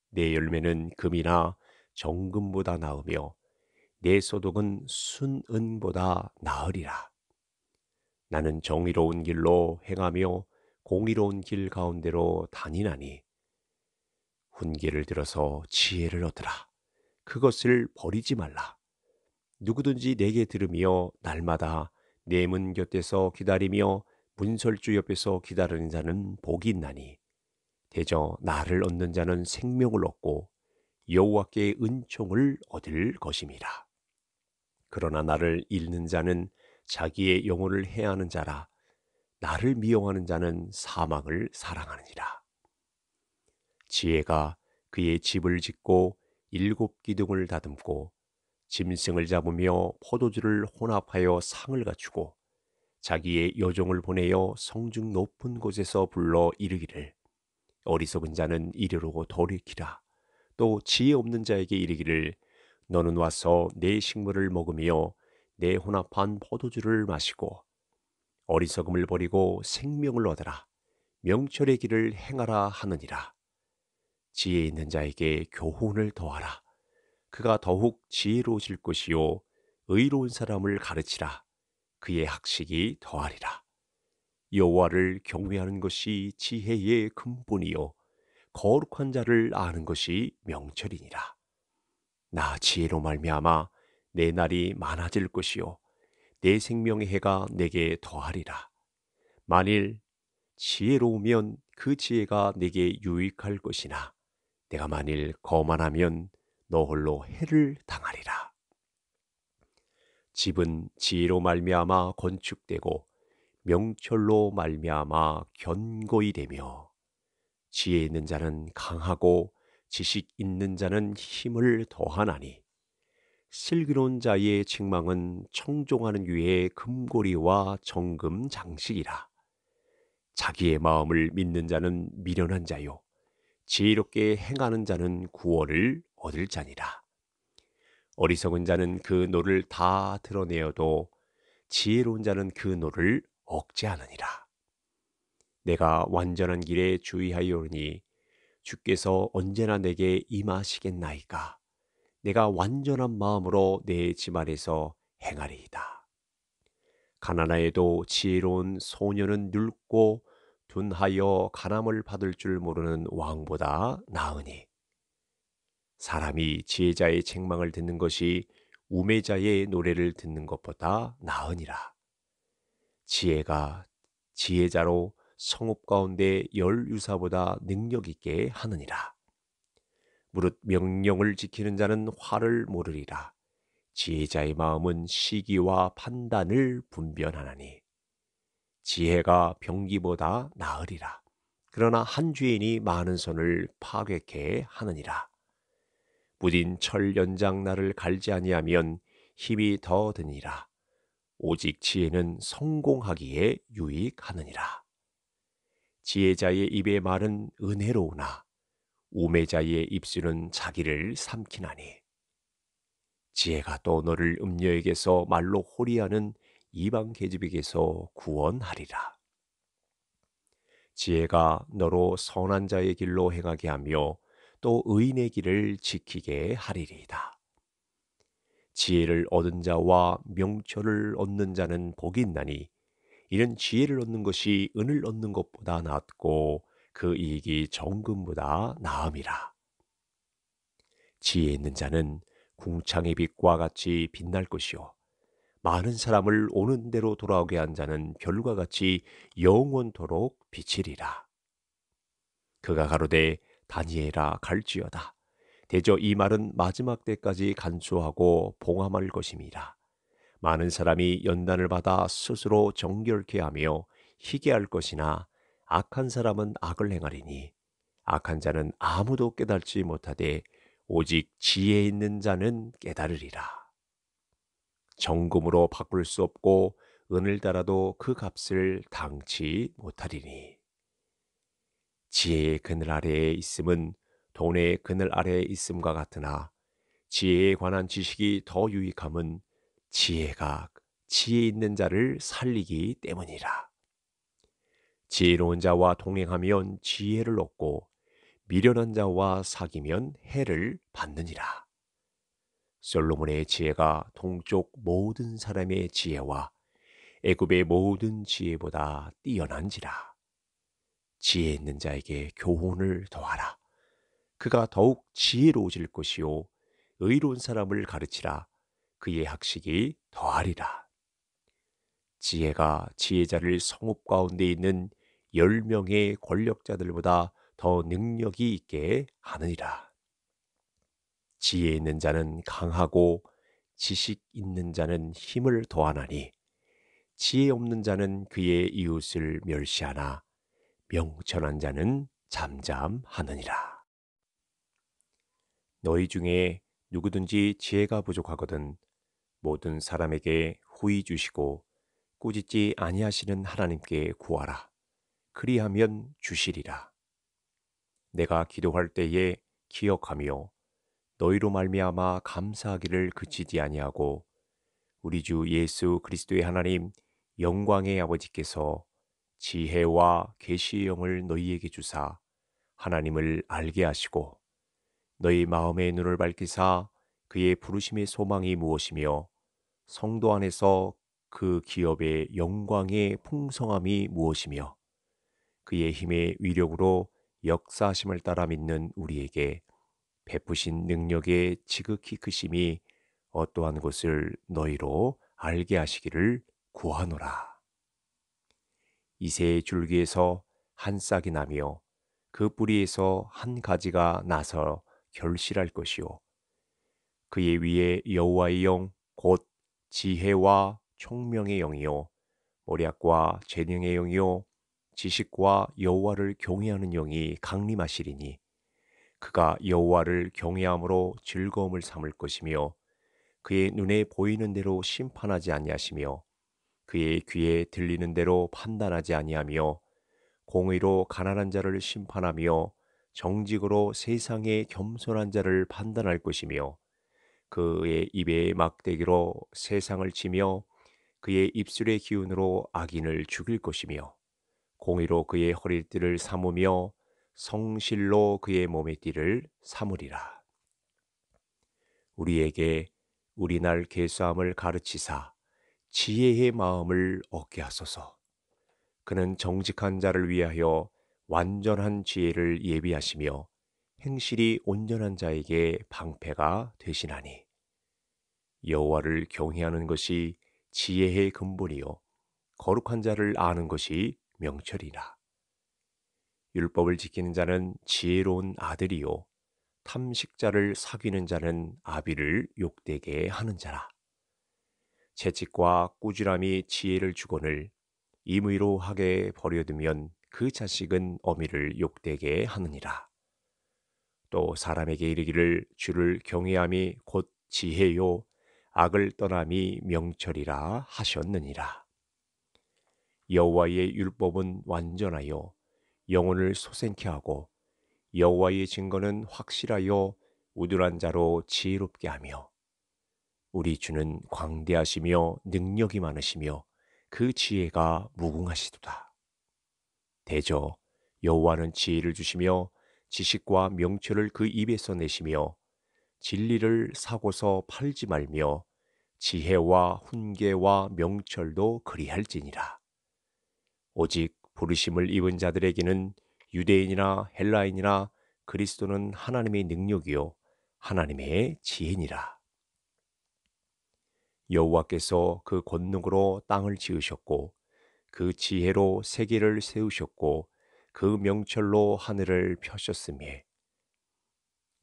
내 열매는 금이나 정금보다 나으며 내 소득은 순은보다 나으리라. 나는 정의로운 길로 행하며 공의로운 길 가운데로 다니나니 훈계를 들어서 지혜를 얻으라. 그것을 버리지 말라. 누구든지 내게 들으며 날마다 내 문 곁에서 기다리며 문설주 옆에서 기다리는 자는 복이 있나니 대저 나를 얻는 자는 생명을 얻고 여호와께 은총을 얻을 것임이라. 그러나 나를 잃는 자는 자기의 영혼을 해하는 자라 나를 미용하는 자는 사망을 사랑하느니라. 지혜가 그의 집을 짓고 일곱 기둥을 다듬고 짐승을 잡으며 포도주를 혼합하여 상을 갖추고 자기의 여종을 보내어 성중 높은 곳에서 불러 이르기를 어리석은 자는 이르르고 돌이키라 또 지혜 없는 자에게 이르기를 너는 와서 내 식물을 먹으며 내 혼합한 포도주를 마시고 어리석음을 버리고 생명을 얻으라 명철의 길을 행하라 하느니라 지혜 있는 자에게 교훈을 더하라 그가 더욱 지혜로우실 것이요 의로운 사람을 가르치라 그의 학식이 더하리라 여호와를 경외하는 것이 지혜의 근본이요 거룩한 자를 아는 것이 명철이니라 나 지혜로 말미암아 내 날이 많아질 것이요 내 생명의 해가 내게 더하리라. 만일 지혜로우면 그 지혜가 내게 유익할 것이나 내가 만일 거만하면 너 홀로 해를 당하리라. 집은 지혜로 말미암아 건축되고 명철로 말미암아 견고히 되며 지혜 있는 자는 강하고 지식 있는 자는 힘을 더하나니 실기론 자의 직망은 청종하는 위에 금고리와 정금 장식이라. 자기의 마음을 믿는 자는 미련한 자요. 지혜롭게 행하는 자는 구원을 얻을 자니라. 어리석은 자는 그 노를 다 드러내어도 지혜로운 자는 그 노를 억제하느니라. 내가 완전한 길에 주의하여오니 주께서 언제나 내게 임하시겠나이까. 내가 완전한 마음으로 내 집안에서 행하리이다. 가나나에도 지혜로운 소녀는 늙고 둔하여 가남을 받을 줄 모르는 왕보다 나으니 사람이 지혜자의 책망을 듣는 것이 우매자의 노래를 듣는 것보다 나으니라. 지혜가 지혜자로 성읍 가운데 열 유사보다 능력 있게 하느니라. 무릇 명령을 지키는 자는 화를 모르리라. 지혜자의 마음은 시기와 판단을 분별하나니 지혜가 병기보다 나으리라. 그러나 한 주인이 많은 손을 파괴케 하느니라. 무딘철 연장 나를 갈지 아니하면 힘이 더 드니라. 오직 지혜는 성공하기에 유익하느니라. 지혜자의 입의 말은 은혜로우나 우매자의 입술은 자기를 삼키나니 지혜가 또 너를 음녀에게서 말로 호리하는 이방 계집에게서 구원하리라. 지혜가 너로 선한 자의 길로 행하게 하며 또 의인의 길을 지키게 하리리이다. 지혜를 얻은 자와 명철을 얻는 자는 복이 있나니 이는 지혜를 얻는 것이 은을 얻는 것보다 낫고 그 이익이 정금보다 나음이라. 지혜 있는 자는 궁창의 빛과 같이 빛날 것이요. 많은 사람을 오는 대로 돌아오게 한 자는 별과 같이 영원토록 빛이리라 그가 가로되 다니엘아 갈지어다. 대저 이 말은 마지막 때까지 간수하고 봉함할 것임이라. 많은 사람이 연단을 받아 스스로 정결케 하며 희게 할 것이나 악한 사람은 악을 행하리니 악한 자는 아무도 깨달지 못하되 오직 지혜 있는 자는 깨달으리라. 정금으로 바꿀 수 없고 은을 달아도 그 값을 당치 못하리니 지혜의 그늘 아래에 있음은 돈의 그늘 아래에 있음과 같으나 지혜에 관한 지식이 더 유익함은 지혜가 지혜 있는 자를 살리기 때문이라. 지혜로운 자와 동행하면 지혜를 얻고 미련한 자와 사귀면 해를 받느니라. 솔로몬의 지혜가 동쪽 모든 사람의 지혜와 애굽의 모든 지혜보다 뛰어난지라. 지혜 있는 자에게 교훈을 더하라. 그가 더욱 지혜로워질 것이요 의로운 사람을 가르치라. 그의 학식이 더하리라. 지혜가 지혜자를 성읍 가운데 있는 열명의 권력자들보다 더 능력이 있게 하느니라. 지혜 있는 자는 강하고 지식 있는 자는 힘을 더하나니 지혜 없는 자는 그의 이웃을 멸시하나 명천한 자는 잠잠하느니라. 너희 중에 누구든지 지혜가 부족하거든 모든 사람에게 후이 주시고 꾸짖지 아니하시는 하나님께 구하라. 그리하면 주시리라. 내가 기도할 때에 기억하며 너희로 말미암아 감사하기를 그치지 아니하고 우리 주 예수 그리스도의 하나님 영광의 아버지께서 지혜와 계시의 영을 너희에게 주사 하나님을 알게 하시고 너희 마음의 눈을 밝히사 그의 부르심의 소망이 무엇이며 성도 안에서 그 기업의 영광의 풍성함이 무엇이며 그의 힘의 위력으로 역사심을 따라 믿는 우리에게 베푸신 능력의 지극히 크심이 어떠한 것을 너희로 알게 하시기를 구하노라. 이새의 줄기에서 한 싹이 나며 그 뿌리에서 한 가지가 나서 결실할 것이요. 그의 위에 여호와의 영 곧 지혜와 총명의 영이요 모략과 재능의 영이요 지식과 여호와를 경외하는 영이 강림하시리니 그가 여호와를 경외함으로 즐거움을 삼을 것이며 그의 눈에 보이는 대로 심판하지 아니하시며 그의 귀에 들리는 대로 판단하지 아니하며 공의로 가난한 자를 심판하며 정직으로 세상의 겸손한 자를 판단할 것이며 그의 입에 막대기로 세상을 치며 그의 입술의 기운으로 악인을 죽일 것이며 공의로 그의 허리띠를 삼으며 성실로 그의 몸의 띠를 삼으리라. 우리에게 우리날 계수함을 가르치사 지혜의 마음을 얻게 하소서. 그는 정직한 자를 위하여 완전한 지혜를 예비하시며 행실이 온전한 자에게 방패가 되시나니 여호와를 경외하는 것이 지혜의 근본이요 거룩한 자를 아는 것이 명철이라. 율법을 지키는 자는 지혜로운 아들이요. 탐식자를 사귀는 자는 아비를 욕되게 하는 자라. 채찍과 꾸지람이 지혜를 주거늘 임의로 하게 버려두면 그 자식은 어미를 욕되게 하느니라. 또 사람에게 이르기를 주를 경외함이 곧 지혜요 악을 떠남이 명철이라 하셨느니라. 여호와의 율법은 완전하여 영혼을 소생케 하고 여호와의 증거는 확실하여 우둔한 자로 지혜롭게 하며 우리 주는 광대하시며 능력이 많으시며 그 지혜가 무궁하시도다. 대저 여호와는 지혜를 주시며 지식과 명철을 그 입에서 내시며 진리를 사고서 팔지 말며 지혜와 훈계와 명철도 그리할지니라. 오직 부르심을 입은 자들에게는 유대인이나 헬라인이나 그리스도는 하나님의 능력이요 하나님의 지혜니라. 여호와께서 그 권능으로 땅을 지으셨고 그 지혜로 세계를 세우셨고 그 명철로 하늘을 펴셨으며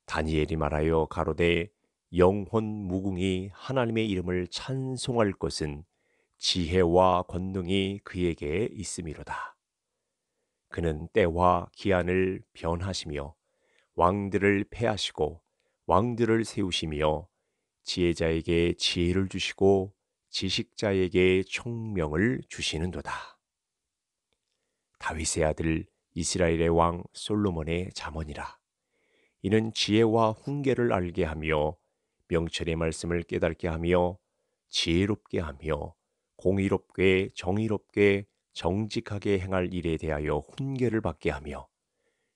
다니엘이 말하여 가로되 영혼 무궁이 하나님의 이름을 찬송할 것은 지혜와 권능이 그에게 있음이로다. 그는 때와 기한을 변하시며 왕들을 패하시고 왕들을 세우시며 지혜자에게 지혜를 주시고 지식자에게 총명을 주시는도다. 다윗의 아들 이스라엘의 왕 솔로몬의 잠언이라. 이는 지혜와 훈계를 알게 하며 명철의 말씀을 깨닫게 하며 지혜롭게 하며 공의롭게 정의롭게 정직하게 행할 일에 대하여 훈계를 받게 하며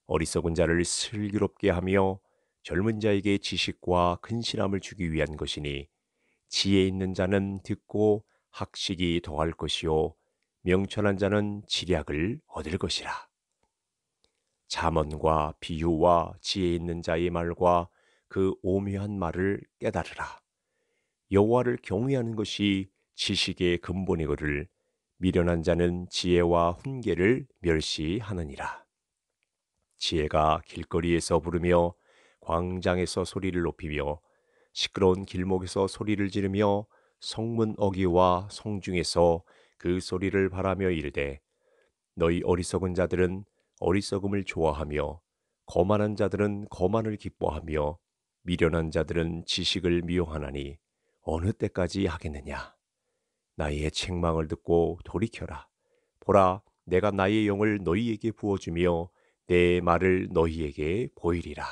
어리석은 자를 슬기롭게 하며 젊은 자에게 지식과 근실함을 주기 위한 것이니 지혜 있는 자는 듣고 학식이 더할 것이요 명철한 자는 지략을 얻을 것이라. 자먼과 비유와 지혜 있는 자의 말과 그 오묘한 말을 깨달으라. 여호와를 경외하는 것이 지식의 근본이거를 미련한 자는 지혜와 훈계를 멸시하느니라. 지혜가 길거리에서 부르며 광장에서 소리를 높이며 시끄러운 길목에서 소리를 지르며 성문 어귀와 성중에서 그 소리를 바라며 이르되 너희 어리석은 자들은 어리석음을 좋아하며 거만한 자들은 거만을 기뻐하며 미련한 자들은 지식을 미용하나니 어느 때까지 하겠느냐 나의 책망을 듣고 돌이켜라. 보라, 내가 나의 영을 너희에게 부어주며 내 말을 너희에게 보이리라.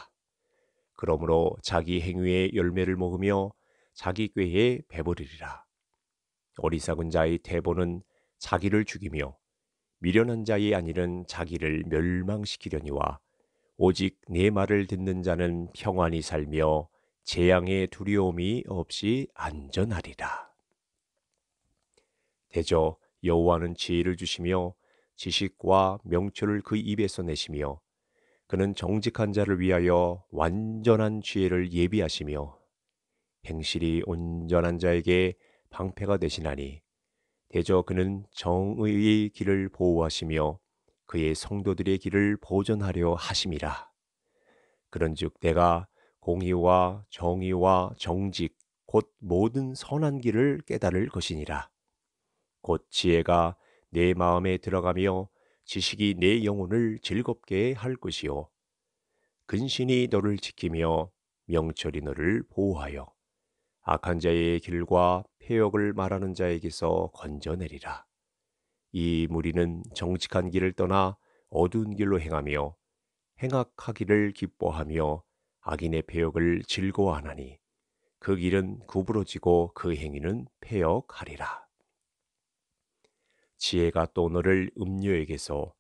그러므로 자기 행위의 열매를 먹으며 자기 꾀에 배부리리라 어리석은 자의 대보는 자기를 죽이며 미련한 자의 안일은 자기를 멸망시키려니와 오직 내 말을 듣는 자는 평안히 살며 재앙의 두려움이 없이 안전하리라. 대저 여호와는 지혜를 주시며 지식과 명철을 그 입에서 내시며 그는 정직한 자를 위하여 완전한 지혜를 예비하시며 행실이 온전한 자에게 방패가 되시나니 대저 그는 정의의 길을 보호하시며 그의 성도들의 길을 보존하려 하심이라. 그런즉 내가 공의와 정의와 정직 곧 모든 선한 길을 깨달을 것이니라. 곧 지혜가 내 마음에 들어가며 지식이 내 영혼을 즐겁게 할 것이요. 근신이 너를 지키며 명철이 너를 보호하여 악한 자의 길과 폐역을 말하는 자에게서 건져내리라. 이 무리는 정직한 길을 떠나 어두운 길로 행하며 행악하기를 기뻐하며 악인의 폐역을 즐거워하나니 그 길은 구부러지고 그 행위는 폐역하리라. 지혜가 또 너를 음녀에게서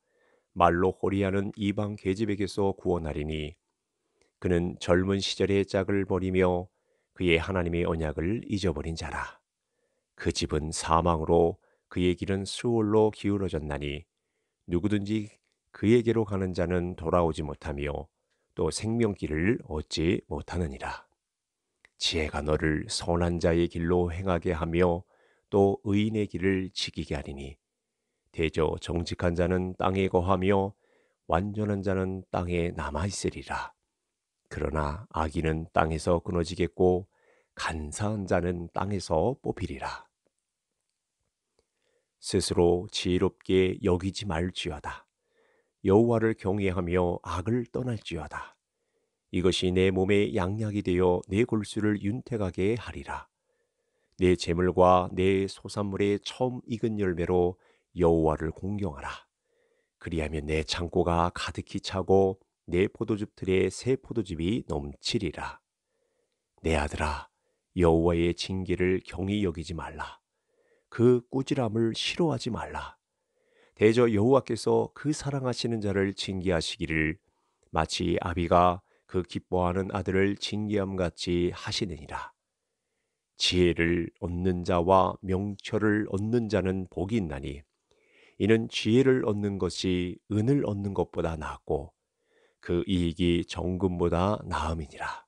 말로 호리하는 이방 계집에게서 구원하리니 그는 젊은 시절에 짝을 버리며 그의 하나님의 언약을 잊어버린 자라. 그 집은 사망으로 그의 길은 수월로 기울어졌나니 누구든지 그에게로 가는 자는 돌아오지 못하며 또 생명길을 얻지 못하느니라. 지혜가 너를 선한 자의 길로 행하게 하며 또 의인의 길을 지키게 하리니 대저 정직한 자는 땅에 거하며 완전한 자는 땅에 남아 있으리라. 그러나 악인은 땅에서 끊어지겠고 간사한 자는 땅에서 뽑히리라. 스스로 지혜롭게 여기지 말지어다. 여호와를 경외하며 악을 떠날지어다. 이것이 내 몸의 양약이 되어 내 골수를 윤택하게 하리라. 내 재물과 내 소산물의 처음 익은 열매로 여호와를 공경하라. 그리하면 내 창고가 가득히 차고 내포도즙들의새 포도즙이 넘치리라. 내 아들아, 여호와의 징계를 경히 여기지 말라. 그 꾸지람을 싫어하지 말라. 대저 여호와께서 그 사랑하시는 자를 징계하시기를 마치 아비가 그 기뻐하는 아들을 징계함 같이 하시느니라. 지혜를 얻는 자와 명철을 얻는 자는 복이 있나니 이는 지혜를 얻는 것이 은을 얻는 것보다 낫고 그 이익이 정금보다 나음이니라.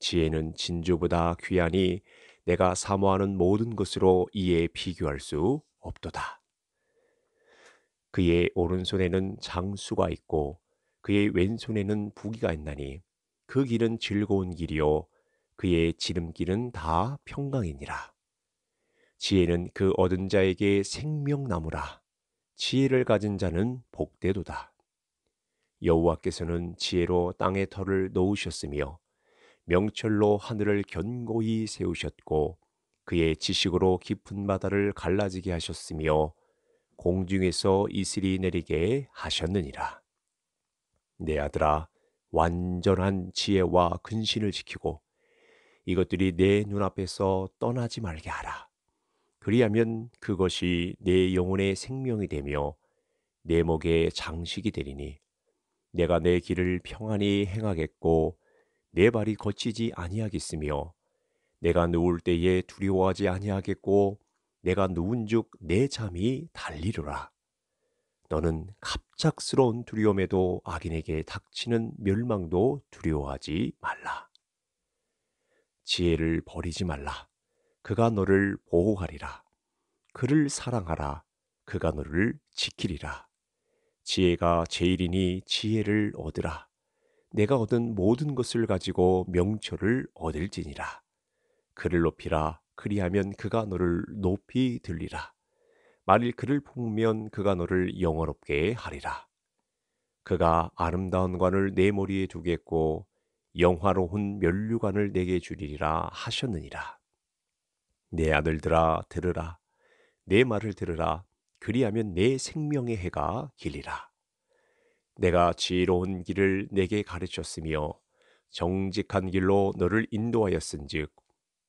지혜는 진주보다 귀하니 내가 사모하는 모든 것으로 이에 비교할 수 없도다. 그의 오른손에는 장수가 있고 그의 왼손에는 부기가 있나니 그 길은 즐거운 길이요 그의 지름길은 다 평강이니라. 지혜는 그 얻은 자에게 생명나무라. 지혜를 가진 자는 복되도다. 여호와께서는 지혜로 땅의 터를 놓으셨으며 명철로 하늘을 견고히 세우셨고 그의 지식으로 깊은 바다를 갈라지게 하셨으며 공중에서 이슬이 내리게 하셨느니라. 내 아들아 완전한 지혜와 근신을 지키고 이것들이 내 눈앞에서 떠나지 말게 하라. 그리하면 그것이 내 영혼의 생명이 되며 내 목의 장식이 되리니 내가 내 길을 평안히 행하겠고 내 발이 거치지 아니하겠으며 내가 누울 때에 두려워하지 아니하겠고 내가 누운즉 내 잠이 달리르라 너는 갑작스러운 두려움에도 악인에게 닥치는 멸망도 두려워하지 말라 지혜를 버리지 말라 그가 너를 보호하리라. 그를 사랑하라. 그가 너를 지키리라. 지혜가 제일이니 지혜를 얻으라. 내가 얻은 모든 것을 가지고 명철을 얻을지니라. 그를 높이라. 그리하면 그가 너를 높이 들리라. 만일 그를 품으면 그가 너를 영원롭게 하리라. 그가 아름다운 관을 내 머리에 두겠고 영화로운 면류관을 내게 주리라 하셨느니라. 내 아들들아 들으라 내 말을 들으라 그리하면 내 생명의 해가 길리라 내가 지혜로운 길을 내게 가르쳤으며 정직한 길로 너를 인도하였은즉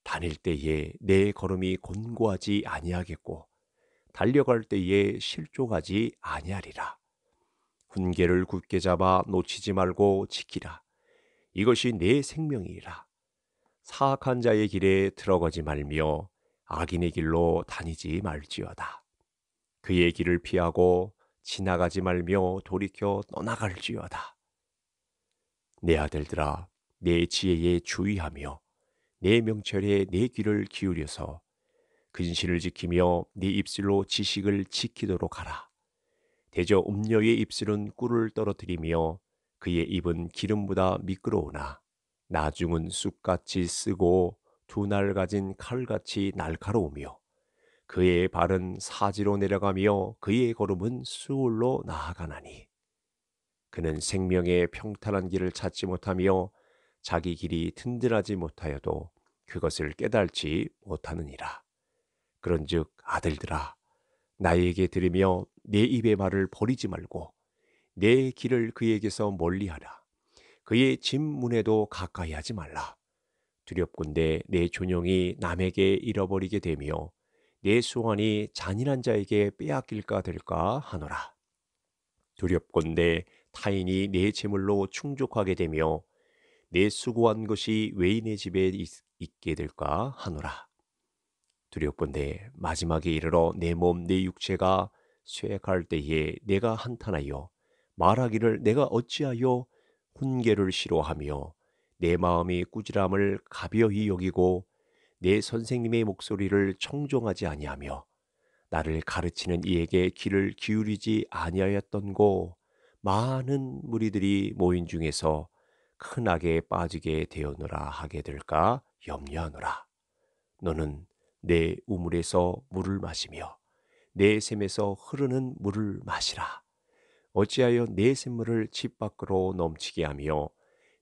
다닐 때에 내 걸음이 곤고하지 아니하겠고 달려갈 때에 실족하지 아니하리라 훈계를 굳게 잡아 놓치지 말고 지키라 이것이 내 생명이라 사악한 자의 길에 들어가지 말며 악인의 길로 다니지 말지어다. 그의 길을 피하고 지나가지 말며 돌이켜 떠나갈지어다. 내 아들들아, 내 지혜에 주의하며 내 명철에 내 귀를 기울여서 근신을 지키며 네 입술로 지식을 지키도록 하라. 대저 음녀의 입술은 꿀을 떨어뜨리며 그의 입은 기름보다 미끄러우나 나중은 쑥같이 쓰고 두날 가진 칼같이 날카로우며 그의 발은 사지로 내려가며 그의 걸음은 수울로 나아가나니 그는 생명의 평탄한 길을 찾지 못하며 자기 길이 튼든하지 못하여도 그것을 깨달지 못하느니라. 그런즉 아들들아 나에게 들으며 내 입의 말을 버리지 말고 내 길을 그에게서 멀리하라. 그의 집문에도 가까이하지 말라. 두렵군데내 존영이 남에게 잃어버리게 되며 내 소환이 잔인한 자에게 빼앗길까 될까 하노라. 두렵건대 타인이 내 재물로 충족하게 되며 내 수고한 것이 외인의 집에 있, 있게 될까 하노라. 두렵건대 마지막에 이르러 내 몸 내 육체가 쇠약할 때에 내가 한탄하여 말하기를 내가 어찌하여 훈계를 싫어하며 내 마음이 꾸지람을 가벼이 여기고 내 선생님의 목소리를 청종하지 아니하며 나를 가르치는 이에게 귀를 기울이지 아니하였던고 많은 무리들이 모인 중에서 큰 악에 빠지게 되었느라 하게 될까 염려하노라. 너는 내 우물에서 물을 마시며 내 샘에서 흐르는 물을 마시라. 어찌하여 내 샘물을 집 밖으로 넘치게 하며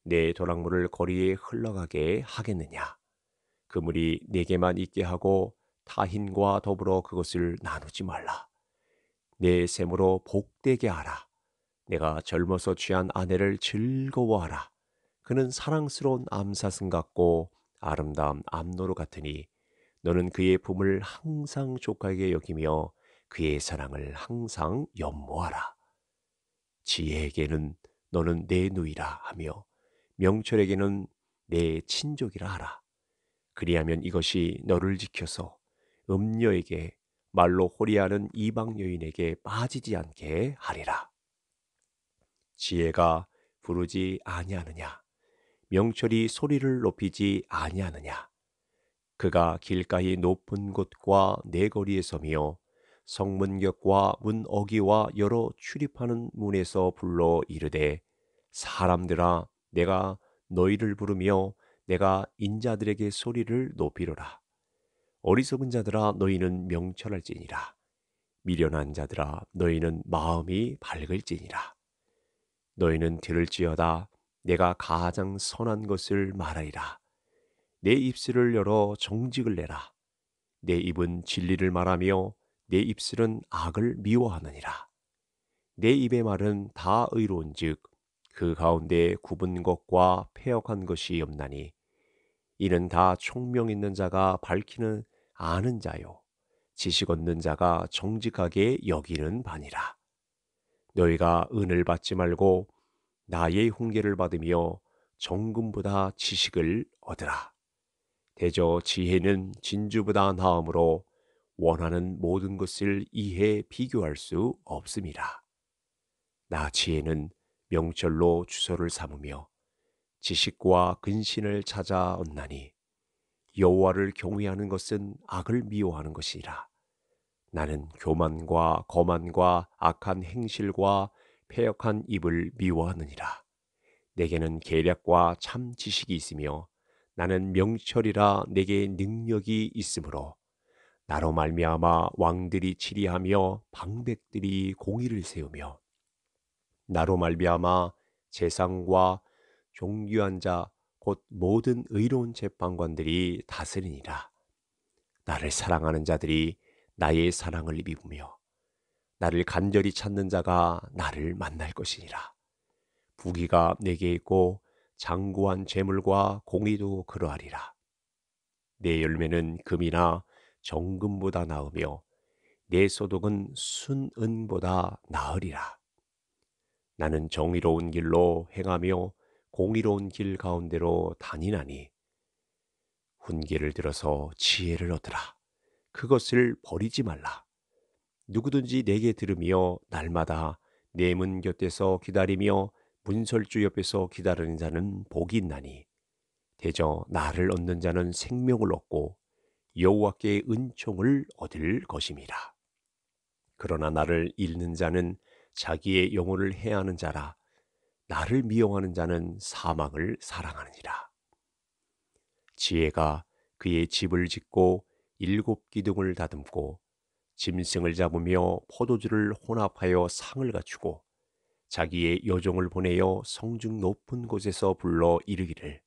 내 도락물을 거리에 흘러가게 하겠느냐? 그물이 내게만 있게 하고 타인과 더불어 그것을 나누지 말라. 내 셈으로 복되게 하라. 내가 젊어서 취한 아내를 즐거워하라. 그는 사랑스러운 암사슴 같고 아름다운 암노루 같으니 너는 그의 품을 항상 족하게 여기며 그의 사랑을 항상 연모하라. 지혜에게는 너는 내 누이라 하며 명철에게는 내 친족이라 하라. 그리하면 이것이 너를 지켜서 음녀에게 말로 호리하는 이방 여인에게 빠지지 않게 하리라. 지혜가 부르지 아니하느냐? 명철이 소리를 높이지 아니하느냐? 그가 길가의 높은 곳과 내거리에 서며 성문격과 문 어기와 여러 출입하는 문에서 불러 이르되 사람들아 내가 너희를 부르며 내가 인자들에게 소리를 높이로라. 어리석은 자들아 너희는 명철할지니라. 미련한 자들아 너희는 마음이 밝을지니라. 너희는 들을지어다 내가 가장 선한 것을 말하리라. 내 입술을 열어 정직을 내라. 내 입은 진리를 말하며 내 입술은 악을 미워하느니라. 내 입의 말은 다 의로운즉 그 가운데 굽은 것과 폐역한 것이 없나니 이는 다 총명 있는 자가 밝히는 아는 자요 지식 얻는 자가 정직하게 여기는 바니라 너희가 은을 받지 말고 나의 훈계를 받으며 정금보다 지식을 얻으라 대저 지혜는 진주보다 나음으로 원하는 모든 것을 이해 비교할 수 없음이라 나 지혜는 명철로 주소를 삼으며 지식과 근신을 찾아 얻나니 여호와를 경외하는 것은 악을 미워하는 것이라. 나는 교만과 거만과 악한 행실과 폐역한 입을 미워하느니라. 내게는 계략과 참 지식이 있으며 나는 명철이라 내게 능력이 있으므로 나로 말미암아 왕들이 치리하며 방백들이 공의를 세우며 나로 말미암아 재상과 종교한 자 곧 모든 의로운 재판관들이 다스리니라. 나를 사랑하는 자들이 나의 사랑을 입으며 나를 간절히 찾는 자가 나를 만날 것이니라. 부귀가 내게 있고 장구한 재물과 공의도 그러하리라. 내 열매는 금이나 정금보다 나으며 내 소득은 순은보다 나으리라. 나는 정의로운 길로 행하며 공의로운 길 가운데로 다니나니 훈계를 들어서 지혜를 얻으라. 그것을 버리지 말라. 누구든지 내게 들으며 날마다 내 문 곁에서 기다리며 문설주 옆에서 기다리는 자는 복이 있나니 대저 나를 얻는 자는 생명을 얻고 여호와께 은총을 얻을 것임이라. 그러나 나를 잃는 자는 자기의 영혼을 해하는 자라 나를 미용하는 자는 사망을 사랑하느니라. 지혜가 그의 집을 짓고 일곱 기둥을 다듬고 짐승을 잡으며 포도주를 혼합하여 상을 갖추고 자기의 여종을 보내어 성중 높은 곳에서 불러 이르기를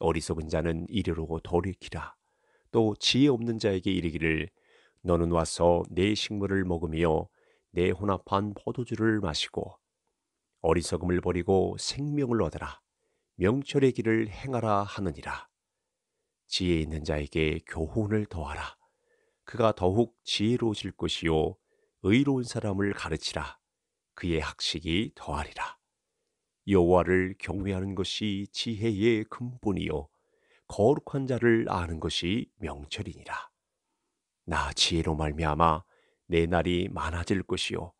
어리석은 자는 이르르 돌이키라 또 지혜 없는 자에게 이르기를 너는 와서 내 식물을 먹으며 내 혼합한 포도주를 마시고 어리석음을 버리고 생명을 얻으라 명철의 길을 행하라 하느니라 지혜 있는 자에게 교훈을 더하라 그가 더욱 지혜로워질 것이요 의로운 사람을 가르치라 그의 학식이 더하리라 여호와를 경외하는 것이 지혜의 근본이요 거룩한 자를 아는 것이 명철이니라 나 지혜로 말미암아 내 날이 많아질 것이요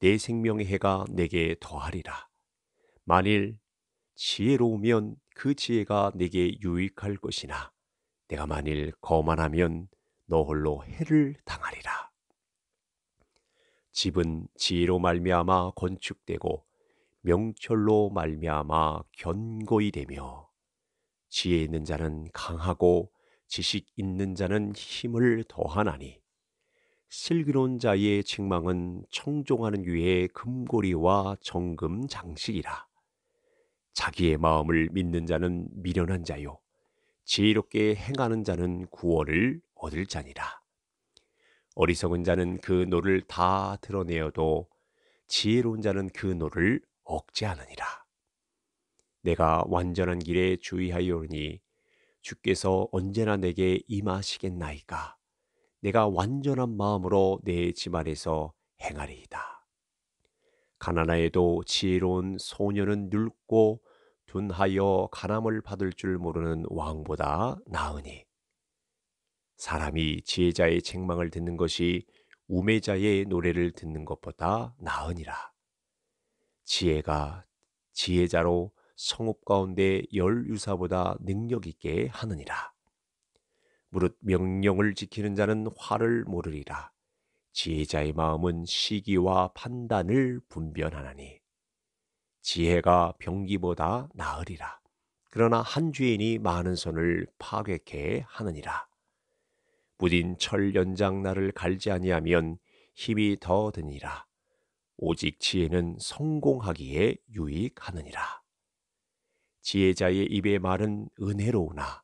내 생명의 해가 내게 더하리라. 만일 지혜로우면 그 지혜가 내게 유익할 것이나 내가 만일 거만하면 너 홀로 해를 당하리라. 집은 지혜로 말미암아 건축되고 명철로 말미암아 견고히 되며 지혜 있는 자는 강하고 지식 있는 자는 힘을 더하나니 실기론 자의 책망은 청종하는 위에 금고리와 정금 장식이라. 자기의 마음을 믿는 자는 미련한 자요. 지혜롭게 행하는 자는 구원을 얻을 자니라. 어리석은 자는 그 노를 다 드러내어도 지혜로운 자는 그 노를 억제하느니라. 내가 완전한 길에 주의하여오니 주께서 언제나 내게 임하시겠나이까. 내가 완전한 마음으로 내 집안에서 행하리이다. 가난나에도 지혜로운 소녀는 늙고 둔하여 가남을 받을 줄 모르는 왕보다 나으니 사람이 지혜자의 책망을 듣는 것이 우매자의 노래를 듣는 것보다 나으니라. 지혜가 지혜자로 성읍 가운데 열 유사보다 능력 있게 하느니라. 무릇 명령을 지키는 자는 화를 모르리라. 지혜자의 마음은 시기와 판단을 분변하나니 지혜가 병기보다 나으리라. 그러나 한 주인이 많은 손을 파괴케 하느니라. 무딘철 연장 나를 갈지 아니하면 힘이 더 드니라. 오직 지혜는 성공하기에 유익하느니라. 지혜자의 입의 말은 은혜로우나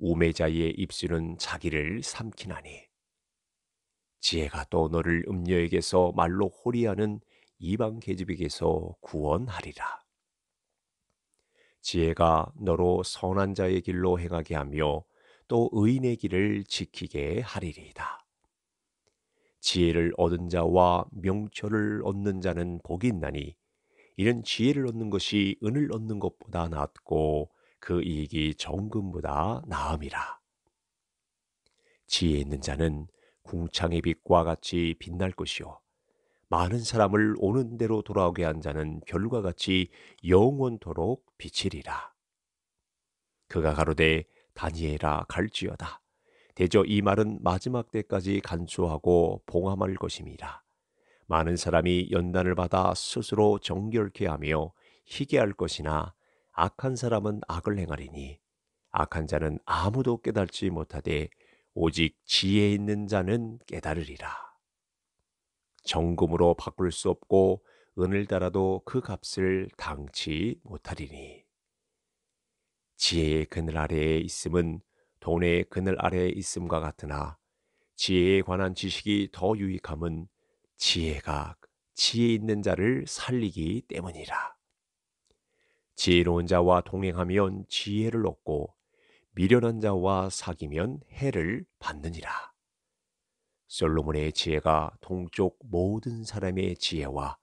우매자의 입술은 자기를 삼키나니 지혜가 또 너를 음녀에게서 말로 호리하는 이방 계집에게서 구원하리라 지혜가 너로 선한 자의 길로 행하게 하며 또 의인의 길을 지키게 하리리이다 지혜를 얻은 자와 명철을 얻는 자는 복이 있나니 이는 지혜를 얻는 것이 은을 얻는 것보다 낫고 그 이익이 정금보다 나음이라. 지혜 있는 자는 궁창의 빛과 같이 빛날 것이요. 많은 사람을 오는 대로 돌아오게 한 자는 별과 같이 영원토록 빛이리라 그가 가로되 다니엘아 갈지어다. 대저 이 말은 마지막 때까지 간수하고 봉함할 것임이라. 많은 사람이 연단을 받아 스스로 정결케 하며 희게 할 것이나 악한 사람은 악을 행하리니 악한 자는 아무도 깨달지 못하되 오직 지혜 있는 자는 깨달으리라. 정금으로 바꿀 수 없고 은을 달아도 그 값을 당치 못하리니 지혜의 그늘 아래에 있음은 돈의 그늘 아래에 있음과 같으나 지혜에 관한 지식이 더 유익함은 지혜가 지혜 있는 자를 살리기 때문이라. 지혜로운 자와 동행하면 지혜를 얻고 미련한 자와 사귀면 해를 받느니라. 솔로몬의 지혜가 동쪽 모든 사람의 지혜와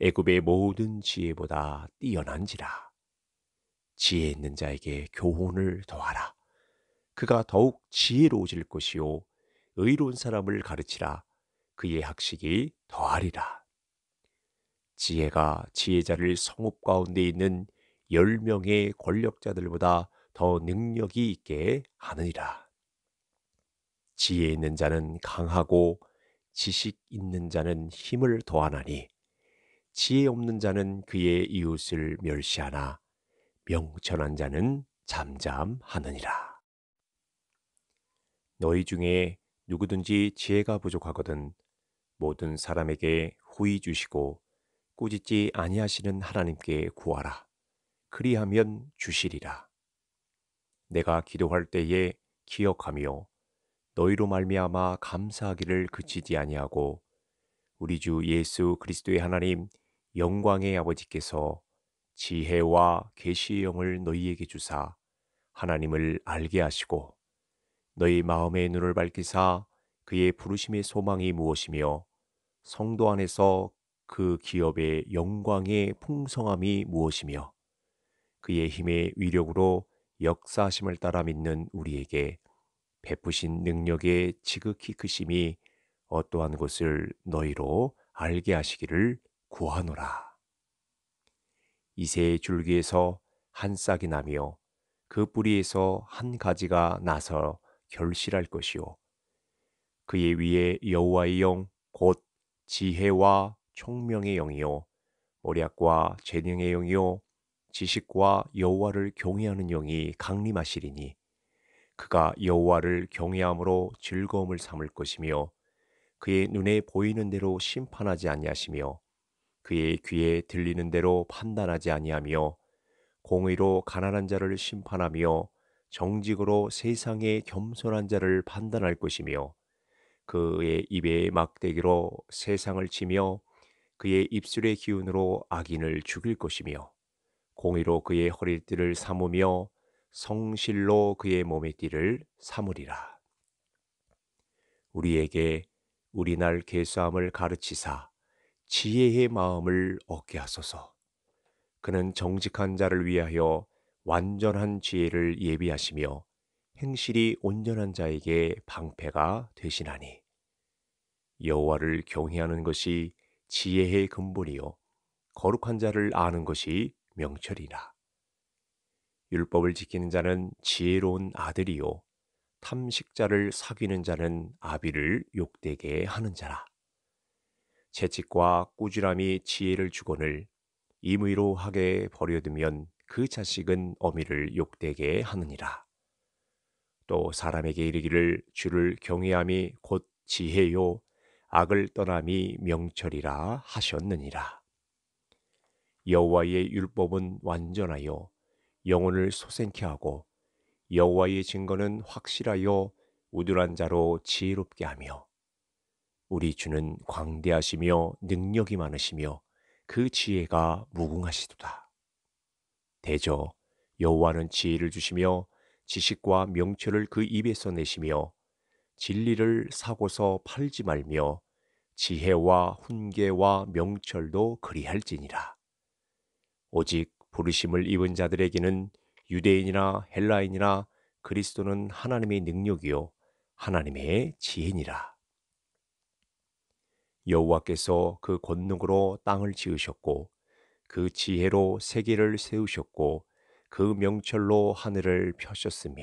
애굽의 모든 지혜보다 뛰어난지라. 지혜 있는 자에게 교훈을 더하라. 그가 더욱 지혜로워질 것이요 의로운 사람을 가르치라. 그의 학식이 더하리라. 지혜가 지혜자를 성읍 가운데 있는 열명의 권력자들보다 더 능력이 있게 하느니라. 지혜 있는 자는 강하고 지식 있는 자는 힘을 더하나니 지혜 없는 자는 그의 이웃을 멸시하나 명천한 자는 잠잠하느니라. 너희 중에 누구든지 지혜가 부족하거든 모든 사람에게 후이 주시고 꾸짖지 아니하시는 하나님께 구하라. 그리하면 주시리라. 내가 기도할 때에 기억하며 너희로 말미암아 감사하기를 그치지 아니하고 우리 주 예수 그리스도의 하나님 영광의 아버지께서 지혜와 계시의 영을 너희에게 주사 하나님을 알게 하시고 너희 마음의 눈을 밝히사 그의 부르심의 소망이 무엇이며 성도 안에서 그 기업의 영광의 풍성함이 무엇이며 그의 힘의 위력으로 역사심을 하 따라 믿는 우리에게 베푸신 능력의 지극히 크심이 어떠한 것을 너희로 알게 하시기를 구하노라. 이새의 줄기에서 한 싹이 나며 그 뿌리에서 한 가지가 나서 결실할 것이요. 그의 위에 여호와의 영 곧 지혜와 총명의 영이요 모략과 재능의 영이요 지식과 여호와를 경외하는 영이 강림하시리니 그가 여호와를 경외함으로 즐거움을 삼을 것이며 그의 눈에 보이는 대로 심판하지 아니하시며 그의 귀에 들리는 대로 판단하지 아니하며 공의로 가난한 자를 심판하며 정직으로 세상의 겸손한 자를 판단할 것이며 그의 입의 막대기로 세상을 치며 그의 입술의 기운으로 악인을 죽일 것이며 공의로 그의 허리띠를 삼으며 성실로 그의 몸의 띠를 삼으리라. 우리에게 우리날 개수함을 가르치사 지혜의 마음을 얻게 하소서. 그는 정직한 자를 위하여 완전한 지혜를 예비하시며 행실이 온전한 자에게 방패가 되시나니 여호와를 경외하는 것이 지혜의 근본이요 거룩한 자를 아는 것이 명철이라. 율법을 지키는 자는 지혜로운 아들이요. 탐식자를 사귀는 자는 아비를 욕되게 하는 자라. 채찍과 꾸지람이 지혜를 주거늘 임의로 하게 버려두면 그 자식은 어미를 욕되게 하느니라. 또 사람에게 이르기를 주를 경외함이 곧 지혜요 악을 떠남이 명철이라 하셨느니라. 여호와의 율법은 완전하여 영혼을 소생케 하고 여호와의 증거는 확실하여 우둔한 자로 지혜롭게 하며 우리 주는 광대하시며 능력이 많으시며 그 지혜가 무궁하시도다. 대저 여호와는 지혜를 주시며 지식과 명철을 그 입에서 내시며 진리를 사고서 팔지 말며 지혜와 훈계와 명철도 그리할지니라. 오직 부르심을 입은 자들에게는 유대인이나 헬라인이나 그리스도는 하나님의 능력이요 하나님의 지혜니라. 여호와께서 그 권능으로 땅을 지으셨고 그 지혜로 세계를 세우셨고 그 명철로 하늘을 펴셨으며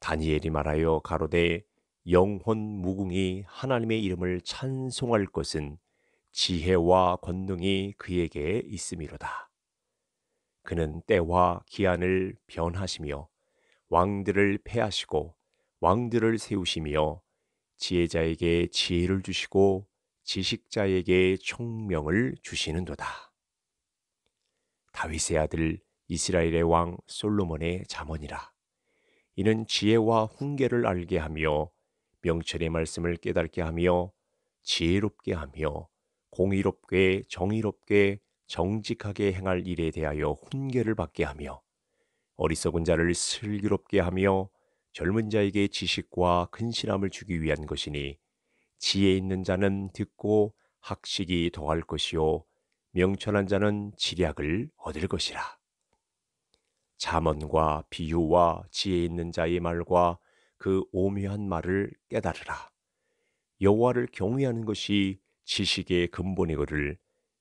다니엘이 말하여 가로되 영혼 무궁이 하나님의 이름을 찬송할 것은 지혜와 권능이 그에게 있음이로다. 그는 때와 기한을 변하시며 왕들을 패하시고 왕들을 세우시며 지혜자에게 지혜를 주시고 지식자에게 총명을 주시는도다. 다윗의 아들 이스라엘의 왕 솔로몬의 잠언이라. 이는 지혜와 훈계를 알게 하며 명철의 말씀을 깨닫게 하며 지혜롭게 하며 공의롭게 정의롭게 정직하게 행할 일에 대하여 훈계를 받게 하며 어리석은 자를 슬기롭게 하며 젊은 자에게 지식과 근실함을 주기 위한 것이니 지혜 있는 자는 듣고 학식이 더할 것이요 명철한 자는 지략을 얻을 것이라. 자먼과 비유와 지혜 있는 자의 말과 그 오묘한 말을 깨달으라. 여호와를 경외하는 것이 지식의 근본이거를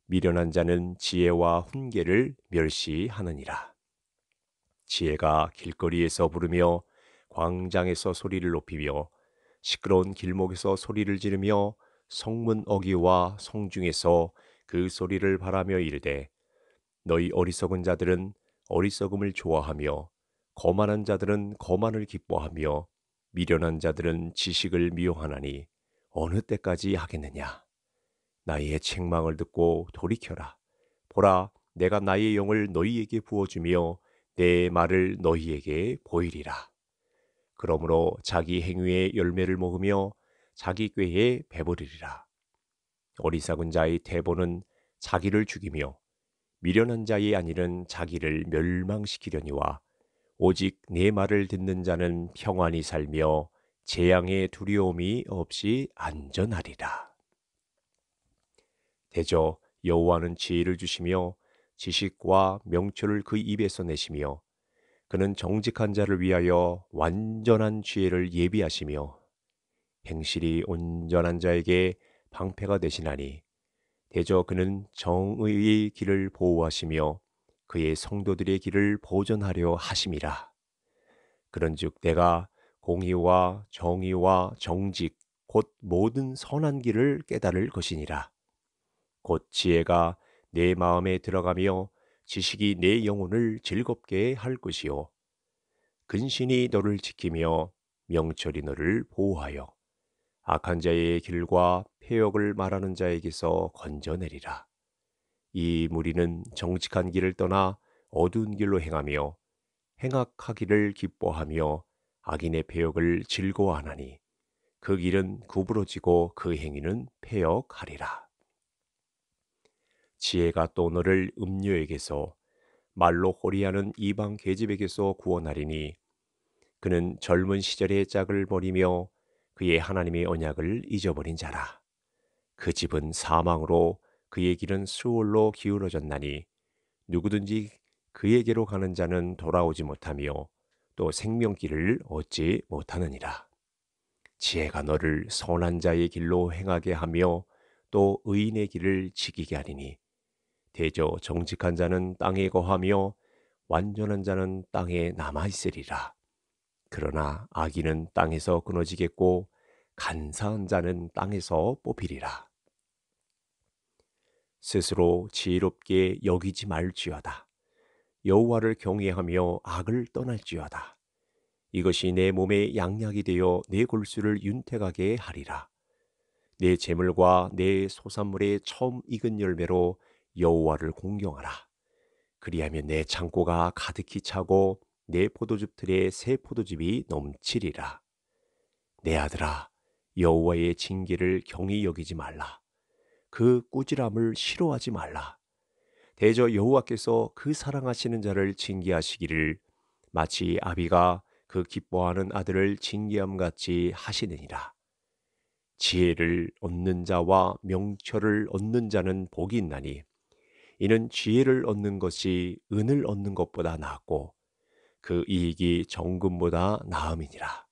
미련한 자는 지혜와 훈계를 멸시하느니라. 지혜가 길거리에서 부르며 광장에서 소리를 높이며 시끄러운 길목에서 소리를 지르며 성문 어귀와 성중에서 그 소리를 바라며 이르되 너희 어리석은 자들은 어리석음을 좋아하며 거만한 자들은 거만을 기뻐하며 미련한 자들은 지식을 미워하나니 어느 때까지 하겠느냐 나의 책망을 듣고 돌이켜라. 보라, 내가 나의 영을 너희에게 부어주며 내 말을 너희에게 보이리라. 그러므로 자기 행위의 열매를 먹으며 자기 꾀에 배부리리라 어리석은 자의 대본은 자기를 죽이며 미련한 자의 안일은 자기를 멸망시키려니와 오직 내 말을 듣는 자는 평안히 살며 재앙의 두려움이 없이 안전하리라. 대저 여호와는 지혜를 주시며 지식과 명철을 그 입에서 내시며 그는 정직한 자를 위하여 완전한 지혜를 예비하시며 행실이 온전한 자에게 방패가 되시나니 대저 그는 정의의 길을 보호하시며 그의 성도들의 길을 보존하려 하심이라. 그런즉 내가 공의와 정의와 정직 곧 모든 선한 길을 깨달을 것이니라. 곧 지혜가 내 마음에 들어가며 지식이 내 영혼을 즐겁게 할 것이요. 근신이 너를 지키며 명철이 너를 보호하여 악한 자의 길과 폐역을 말하는 자에게서 건져내리라. 이 무리는 정직한 길을 떠나 어두운 길로 행하며 행악하기를 기뻐하며 악인의 폐역을 즐거워하나니 그 길은 구부러지고 그 행위는 폐역하리라. 지혜가 또 너를 음녀에게서 말로 호리하는 이방 계집에게서 구원하리니 그는 젊은 시절에 짝을 버리며 그의 하나님의 언약을 잊어버린 자라. 그 집은 사망으로 그의 길은 수월로 기울어졌나니 누구든지 그에게로 가는 자는 돌아오지 못하며 또 생명길을 얻지 못하느니라. 지혜가 너를 선한 자의 길로 행하게 하며 또 의인의 길을 지키게 하리니 대저 정직한 자는 땅에 거하며 완전한 자는 땅에 남아 있으리라. 그러나 악인은 땅에서 끊어지겠고 간사한 자는 땅에서 뽑히리라. 스스로 지혜롭게 여기지 말지어다. 여호와를 경외하며 악을 떠날지어다. 이것이 내 몸의 양약이 되어 내 골수를 윤택하게 하리라. 내 재물과 내 소산물의 처음 익은 열매로 여호와를 공경하라. 그리하면 내 창고가 가득히 차고 내 포도즙틀에 새 포도즙이 넘치리라. 내 아들아, 여호와의 징계를 경히 여기지 말라. 그 꾸지람을 싫어하지 말라. 대저 여호와께서 그 사랑하시는 자를 징계하시기를 마치 아비가 그 기뻐하는 아들을 징계함 같이 하시느니라. 지혜를 얻는 자와 명철을 얻는 자는 복이 있나니 이는 지혜를 얻는 것이 은을 얻는 것보다 낫고 그 이익이 정금보다 나음이니라.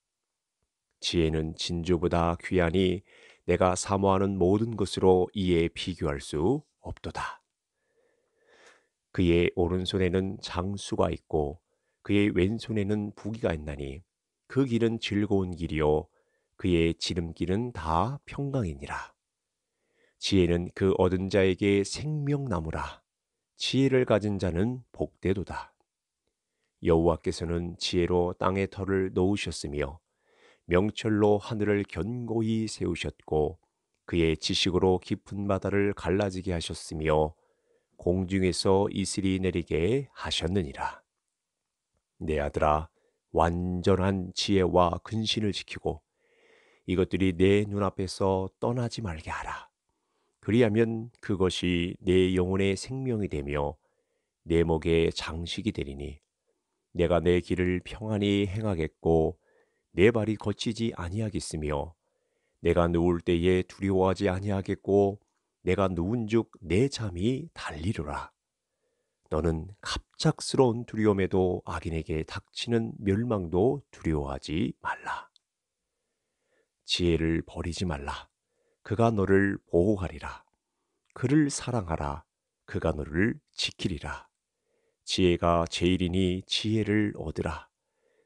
지혜는 진주보다 귀하니 내가 사모하는 모든 것으로 이에 비교할 수 없도다. 그의 오른손에는 장수가 있고 그의 왼손에는 부기가 있나니 그 길은 즐거운 길이요 그의 지름길은 다 평강이니라. 지혜는 그 얻은 자에게 생명나무라. 지혜를 가진 자는 복되도다. 여호와께서는 지혜로 땅의 터를 놓으셨으며 명철로 하늘을 견고히 세우셨고 그의 지식으로 깊은 바다를 갈라지게 하셨으며 공중에서 이슬이 내리게 하셨느니라. 내 아들아 완전한 지혜와 근신을 지키고 이것들이 내 눈앞에서 떠나지 말게 하라. 그리하면 그것이 내 영혼의 생명이 되며 내 목의 장식이 되리니 내가 내 길을 평안히 행하겠고 내 발이 거치지 아니하겠으며 내가 누울 때에 두려워하지 아니하겠고 내가 누운즉 내 잠이 달리르라 너는 갑작스러운 두려움에도 악인에게 닥치는 멸망도 두려워하지 말라 지혜를 버리지 말라 그가 너를 보호하리라. 그를 사랑하라. 그가 너를 지키리라. 지혜가 제일이니 지혜를 얻으라.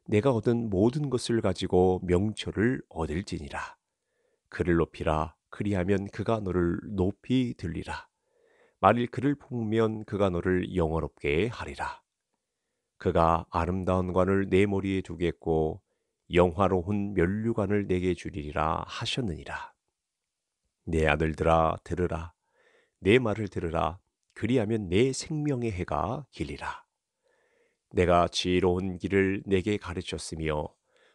내가 얻은 모든 것을 가지고 명철을 얻을지니라. 그를 높이라. 그리하면 그가 너를 높이 들리라. 만일 그를 품으면 그가 너를 영원롭게 하리라. 그가 아름다운 관을 내 머리에 두겠고 영화로운 면류관을 내게 주리라 하셨느니라. 내 아들들아 들으라 내 말을 들으라 그리하면 내 생명의 해가 길리라 내가 지혜로운 길을 내게 가르쳤으며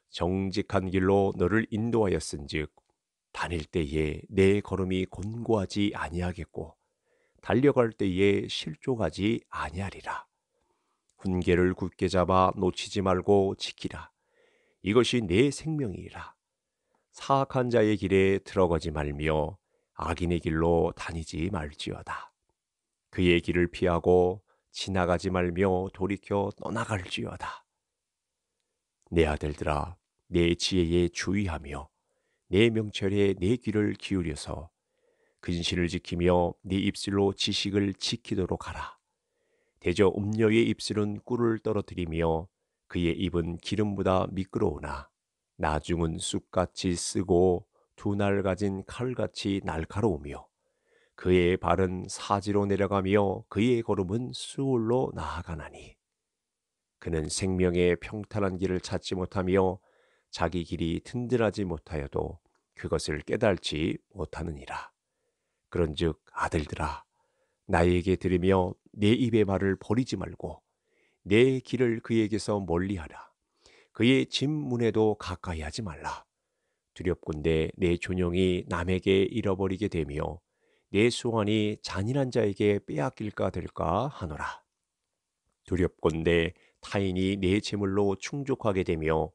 정직한 길로 너를 인도하였은즉 다닐 때에 내 걸음이 곤고하지 아니하겠고 달려갈 때에 실족하지 아니하리라 훈계를 굳게 잡아 놓치지 말고 지키라 이것이 내 생명이라 사악한 자의 길에 들어가지 말며 악인의 길로 다니지 말지어다. 그의 길을 피하고 지나가지 말며 돌이켜 떠나갈지어다. 내 아들들아, 내 지혜에 주의하며 내 명철에 내 귀를 기울여서 근신을 지키며 네 입술로 지식을 지키도록 하라. 대저 음녀의 입술은 꿀을 떨어뜨리며 그의 입은 기름보다 미끄러우나 나중은 쑥같이 쓰고 두 날 가진 칼같이 날카로우며 그의 발은 사지로 내려가며 그의 걸음은 수울로 나아가나니 그는 생명의 평탄한 길을 찾지 못하며 자기 길이 튼든하지 못하여도 그것을 깨달지 못하느니라 그런즉 아들들아 나에게 들으며 내 입의 말을 버리지 말고 내 길을 그에게서 멀리하라 그의 집 문에도 가까이 하지 말라. 두렵군데 내 존영이 남에게 잃어버리게 되며 내 소환이 잔인한 자에게 빼앗길까 될까 하노라. 두렵군데 타인이 내 재물로 충족하게 되며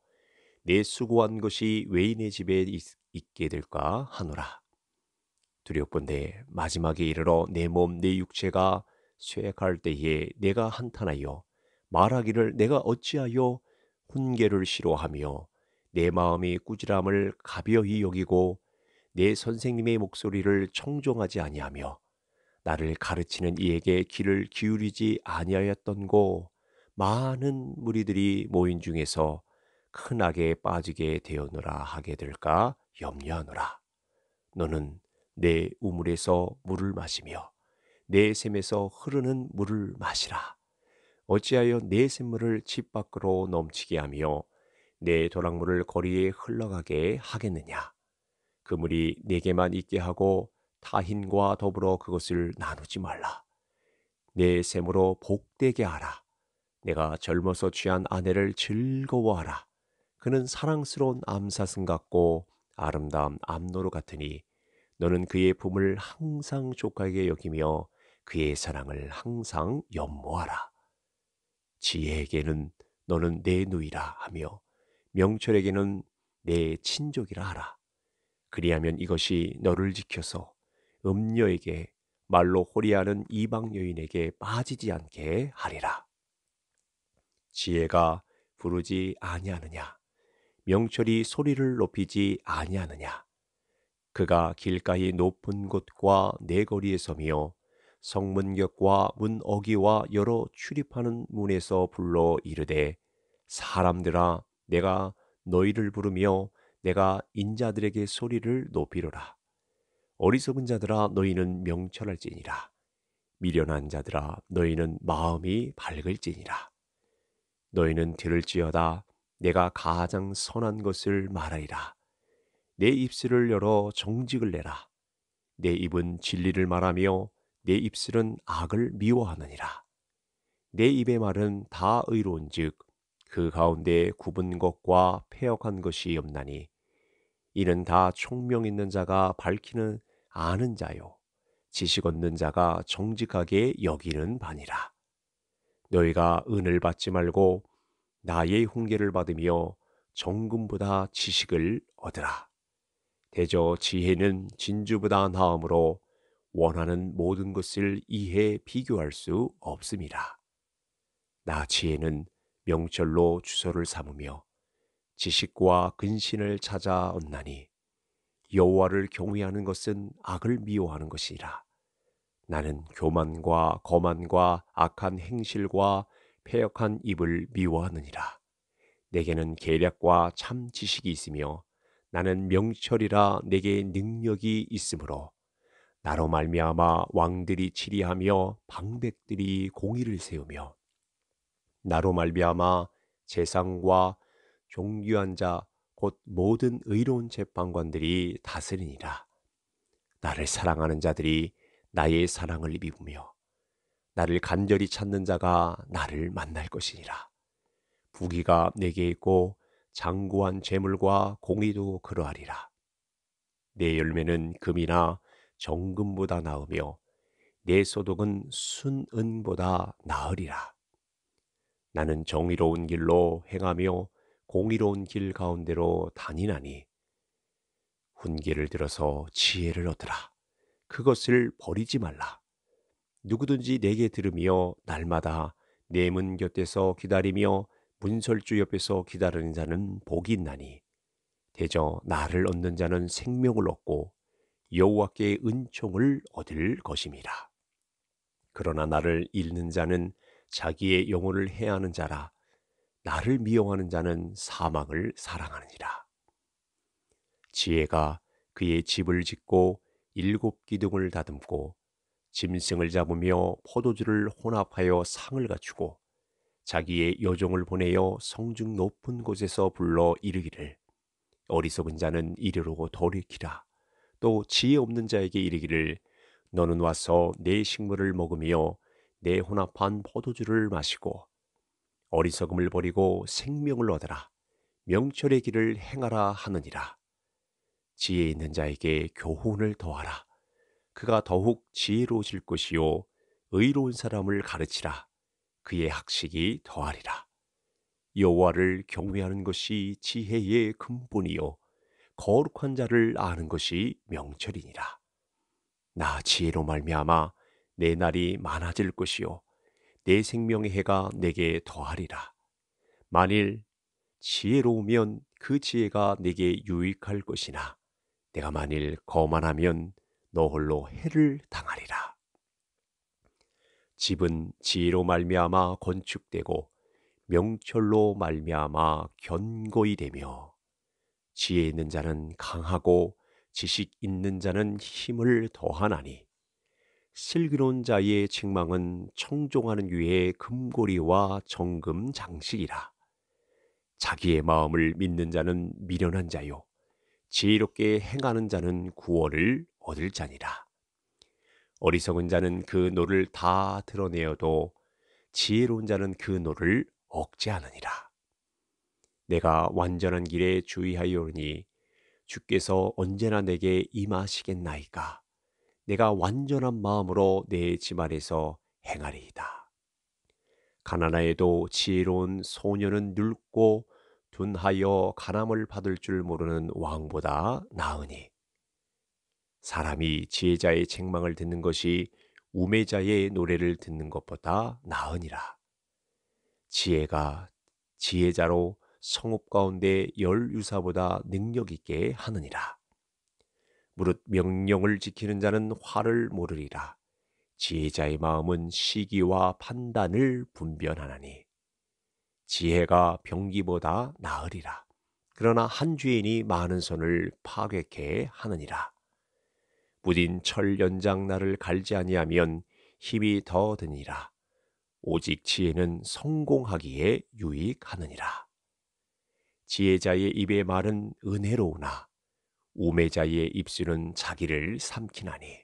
내 수고한 것이 외인의 집에 있, 있게 될까 하노라. 두렵군데 마지막에 이르러 내 몸 내 육체가 쇠약할 때에 내가 한탄하여 말하기를 내가 어찌하여 훈계를 싫어하며 내마음이 꾸지람을 가벼이 여기고 내 선생님의 목소리를 청종하지 아니하며 나를 가르치는 이에게 귀를 기울이지 아니하였던고 많은 무리들이 모인 중에서 큰 악에 빠지게 되었느라 하게 될까 염려하노라. 너는 내 우물에서 물을 마시며 내 샘에서 흐르는 물을 마시라. 어찌하여 내 샘물을 집 밖으로 넘치게 하며 내 도락물을 거리에 흘러가게 하겠느냐? 그물이 내게만 있게 하고 타인과 더불어 그것을 나누지 말라. 내 샘으로 복되게 하라. 내가 젊어서 취한 아내를 즐거워하라. 그는 사랑스러운 암사슴 같고 아름다운 암노루 같으니 너는 그의 품을 항상 족하게 여기며 그의 사랑을 항상 연모하라. 지혜에게는 너는 내 누이라 하며 명철에게는 내 친족이라 하라. 그리하면 이것이 너를 지켜서 음녀에게 말로 호리하는 이방 여인에게 빠지지 않게 하리라. 지혜가 부르지 아니하느냐? 명철이 소리를 높이지 아니하느냐? 그가 길가의 높은 곳과 내거리에 서며 성문격과 문어기와 여러 출입하는 문에서 불러 이르되 사람들아 내가 너희를 부르며 내가 인자들에게 소리를 높이로라 어리석은 자들아 너희는 명철할지니라 미련한 자들아 너희는 마음이 밝을지니라 너희는 들을지어다 내가 가장 선한 것을 말하리라 내 입술을 열어 정직을 내라 내 입은 진리를 말하며 내 입술은 악을 미워하느니라. 내 입의 말은 다 의로운즉 그 가운데 굽은 것과 폐역한 것이 없나니 이는 다 총명 있는 자가 밝히는 아는 자요 지식 얻는 자가 정직하게 여기는 바니라. 너희가 은을 받지 말고 나의 훈계를 받으며 정금보다 지식을 얻으라. 대저 지혜는 진주보다 나음으로 원하는 모든 것을 이해 비교할 수 없습니다. 나치에는 명철로 주소를 삼으며 지식과 근신을 찾아 얻나니 여호와를 경외하는 것은 악을 미워하는 것이라. 나는 교만과 거만과 악한 행실과 폐역한 입을 미워하느니라. 내게는 계략과 참 지식이 있으며 나는 명철이라 내게 능력이 있으므로 나로 말미암아 왕들이 치리하며 방백들이 공의를 세우며 나로 말미암아 재상과 종교한 자 곧 모든 의로운 재판관들이 다스리니라 나를 사랑하는 자들이 나의 사랑을 입으며 나를 간절히 찾는 자가 나를 만날 것이니라 부귀가 내게 있고 장구한 재물과 공의도 그러하리라 내 열매는 금이나 정금보다 나으며 내 소득은 순은보다 나으리라. 나는 정의로운 길로 행하며 공의로운 길 가운데로 다니나니 훈계를 들어서 지혜를 얻으라. 그것을 버리지 말라. 누구든지 내게 들으며 날마다 내 문 곁에서 기다리며 문설주 옆에서 기다리는 자는 복이 있나니 대저 나를 얻는 자는 생명을 얻고 여호와께 은총을 얻을 것임이라. 그러나 나를 잃는 자는 자기의 영혼을 해하는 자라 나를 미워하는 자는 사망을 사랑하느니라. 지혜가 그의 집을 짓고 일곱 기둥을 다듬고 짐승을 잡으며 포도주를 혼합하여 상을 갖추고 자기의 여종을 보내어 성중 높은 곳에서 불러 이르기를 어리석은 자는 이르르 돌이키라 또 지혜 없는 자에게 이르기를 너는 와서 내 식물을 먹으며 내 혼합한 포도주를 마시고 어리석음을 버리고 생명을 얻으라 명철의 길을 행하라 하느니라 지혜 있는 자에게 교훈을 더하라 그가 더욱 지혜로워질 것이요 의로운 사람을 가르치라 그의 학식이 더하리라 여호와를 경외하는 것이 지혜의 근본이요 거룩한 자를 아는 것이 명철이니라. 나 지혜로 말미암아 내 날이 많아질 것이요 내 생명의 해가 내게 더하리라. 만일 지혜로우면 그 지혜가 내게 유익할 것이나 내가 만일 거만하면 너 홀로 해를 당하리라. 집은 지혜로 말미암아 건축되고 명철로 말미암아 견고히 되며 지혜 있는 자는 강하고 지식 있는 자는 힘을 더하나니 슬기로운 자의 책망은 청종하는 위에 금고리와 정금 장식이라 자기의 마음을 믿는 자는 미련한 자요 지혜롭게 행하는 자는 구원을 얻을 자니라 어리석은 자는 그 노를 다 드러내어도 지혜로운 자는 그 노를 억제하느니라 내가 완전한 길에 주의하여오니 주께서 언제나 내게 임하시겠나이까 내가 완전한 마음으로 내 집안에서 행하리이다. 가나나에도 지혜로운 소녀는 늙고 둔하여 가남을 받을 줄 모르는 왕보다 나으니 사람이 지혜자의 책망을 듣는 것이 우매자의 노래를 듣는 것보다 나으니라. 지혜가 지혜자로 성읍 가운데 열 유사보다 능력 있게 하느니라. 무릇 명령을 지키는 자는 화를 모르리라. 지혜자의 마음은 시기와 판단을 분별하나니 지혜가 병기보다 나으리라. 그러나 한 주인이 많은 손을 파괴케 하느니라. 무딘철 연장 날을 갈지 아니하면 힘이 더 드니라. 오직 지혜는 성공하기에 유익하느니라. 지혜자의 입의 말은 은혜로우나 우매자의 입술은 자기를 삼키나니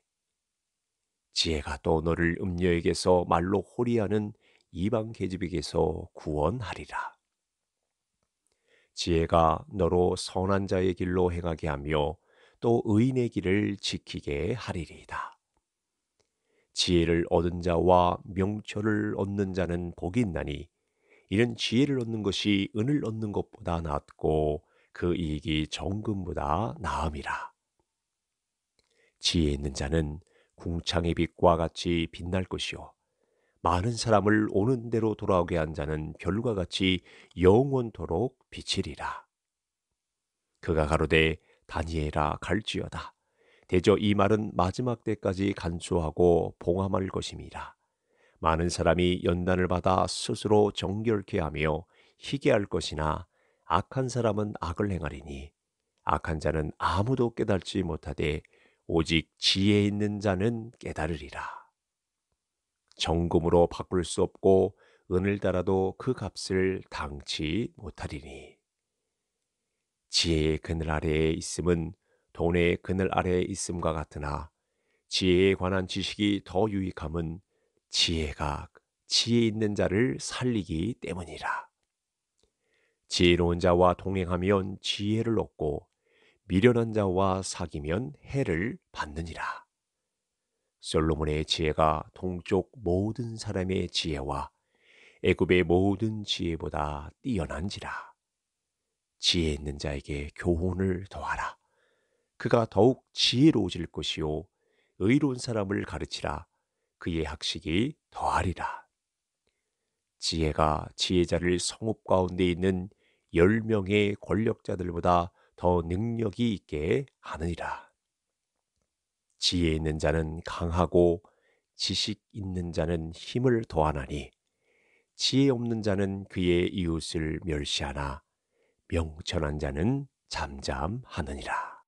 지혜가 또 너를 음녀에게서 말로 호리하는 이방 계집에게서 구원하리라 지혜가 너로 선한 자의 길로 행하게 하며 또 의인의 길을 지키게 하리이다 지혜를 얻은 자와 명철을 얻는 자는 복이 있나니 이런 지혜를 얻는 것이 은을 얻는 것보다 낫고 그 이익이 정금보다 나음이라. 지혜 있는 자는 궁창의 빛과 같이 빛날 것이요. 많은 사람을 오는 대로 돌아오게 한 자는 별과 같이 영원토록 빛이리라 그가 가로되 다니엘아 갈지어다. 대저 이 말은 마지막 때까지 간수하고 봉함할 것임이라. 많은 사람이 연단을 받아 스스로 정결케 하며 희게 할 것이나 악한 사람은 악을 행하리니 악한 자는 아무도 깨달지 못하되 오직 지혜 있는 자는 깨달으리라. 정금으로 바꿀 수 없고 은을 달아도 그 값을 당치 못하리니. 지혜의 그늘 아래에 있음은 돈의 그늘 아래에 있음과 같으나 지혜에 관한 지식이 더 유익함은 지혜가 지혜 있는 자를 살리기 때문이라. 지혜로운 자와 동행하면 지혜를 얻고 미련한 자와 사귀면 해를 받느니라. 솔로몬의 지혜가 동쪽 모든 사람의 지혜와 애굽의 모든 지혜보다 뛰어난지라. 지혜 있는 자에게 교훈을 더하라. 그가 더욱 지혜로워질 것이요 의로운 사람을 가르치라. 그의 학식이 더하리라. 지혜가 지혜자를 성읍 가운데 있는 열 명의 권력자들보다 더 능력이 있게 하느니라. 지혜 있는 자는 강하고 지식 있는 자는 힘을 더하나니 지혜 없는 자는 그의 이웃을 멸시하나 명천한 자는 잠잠하느니라.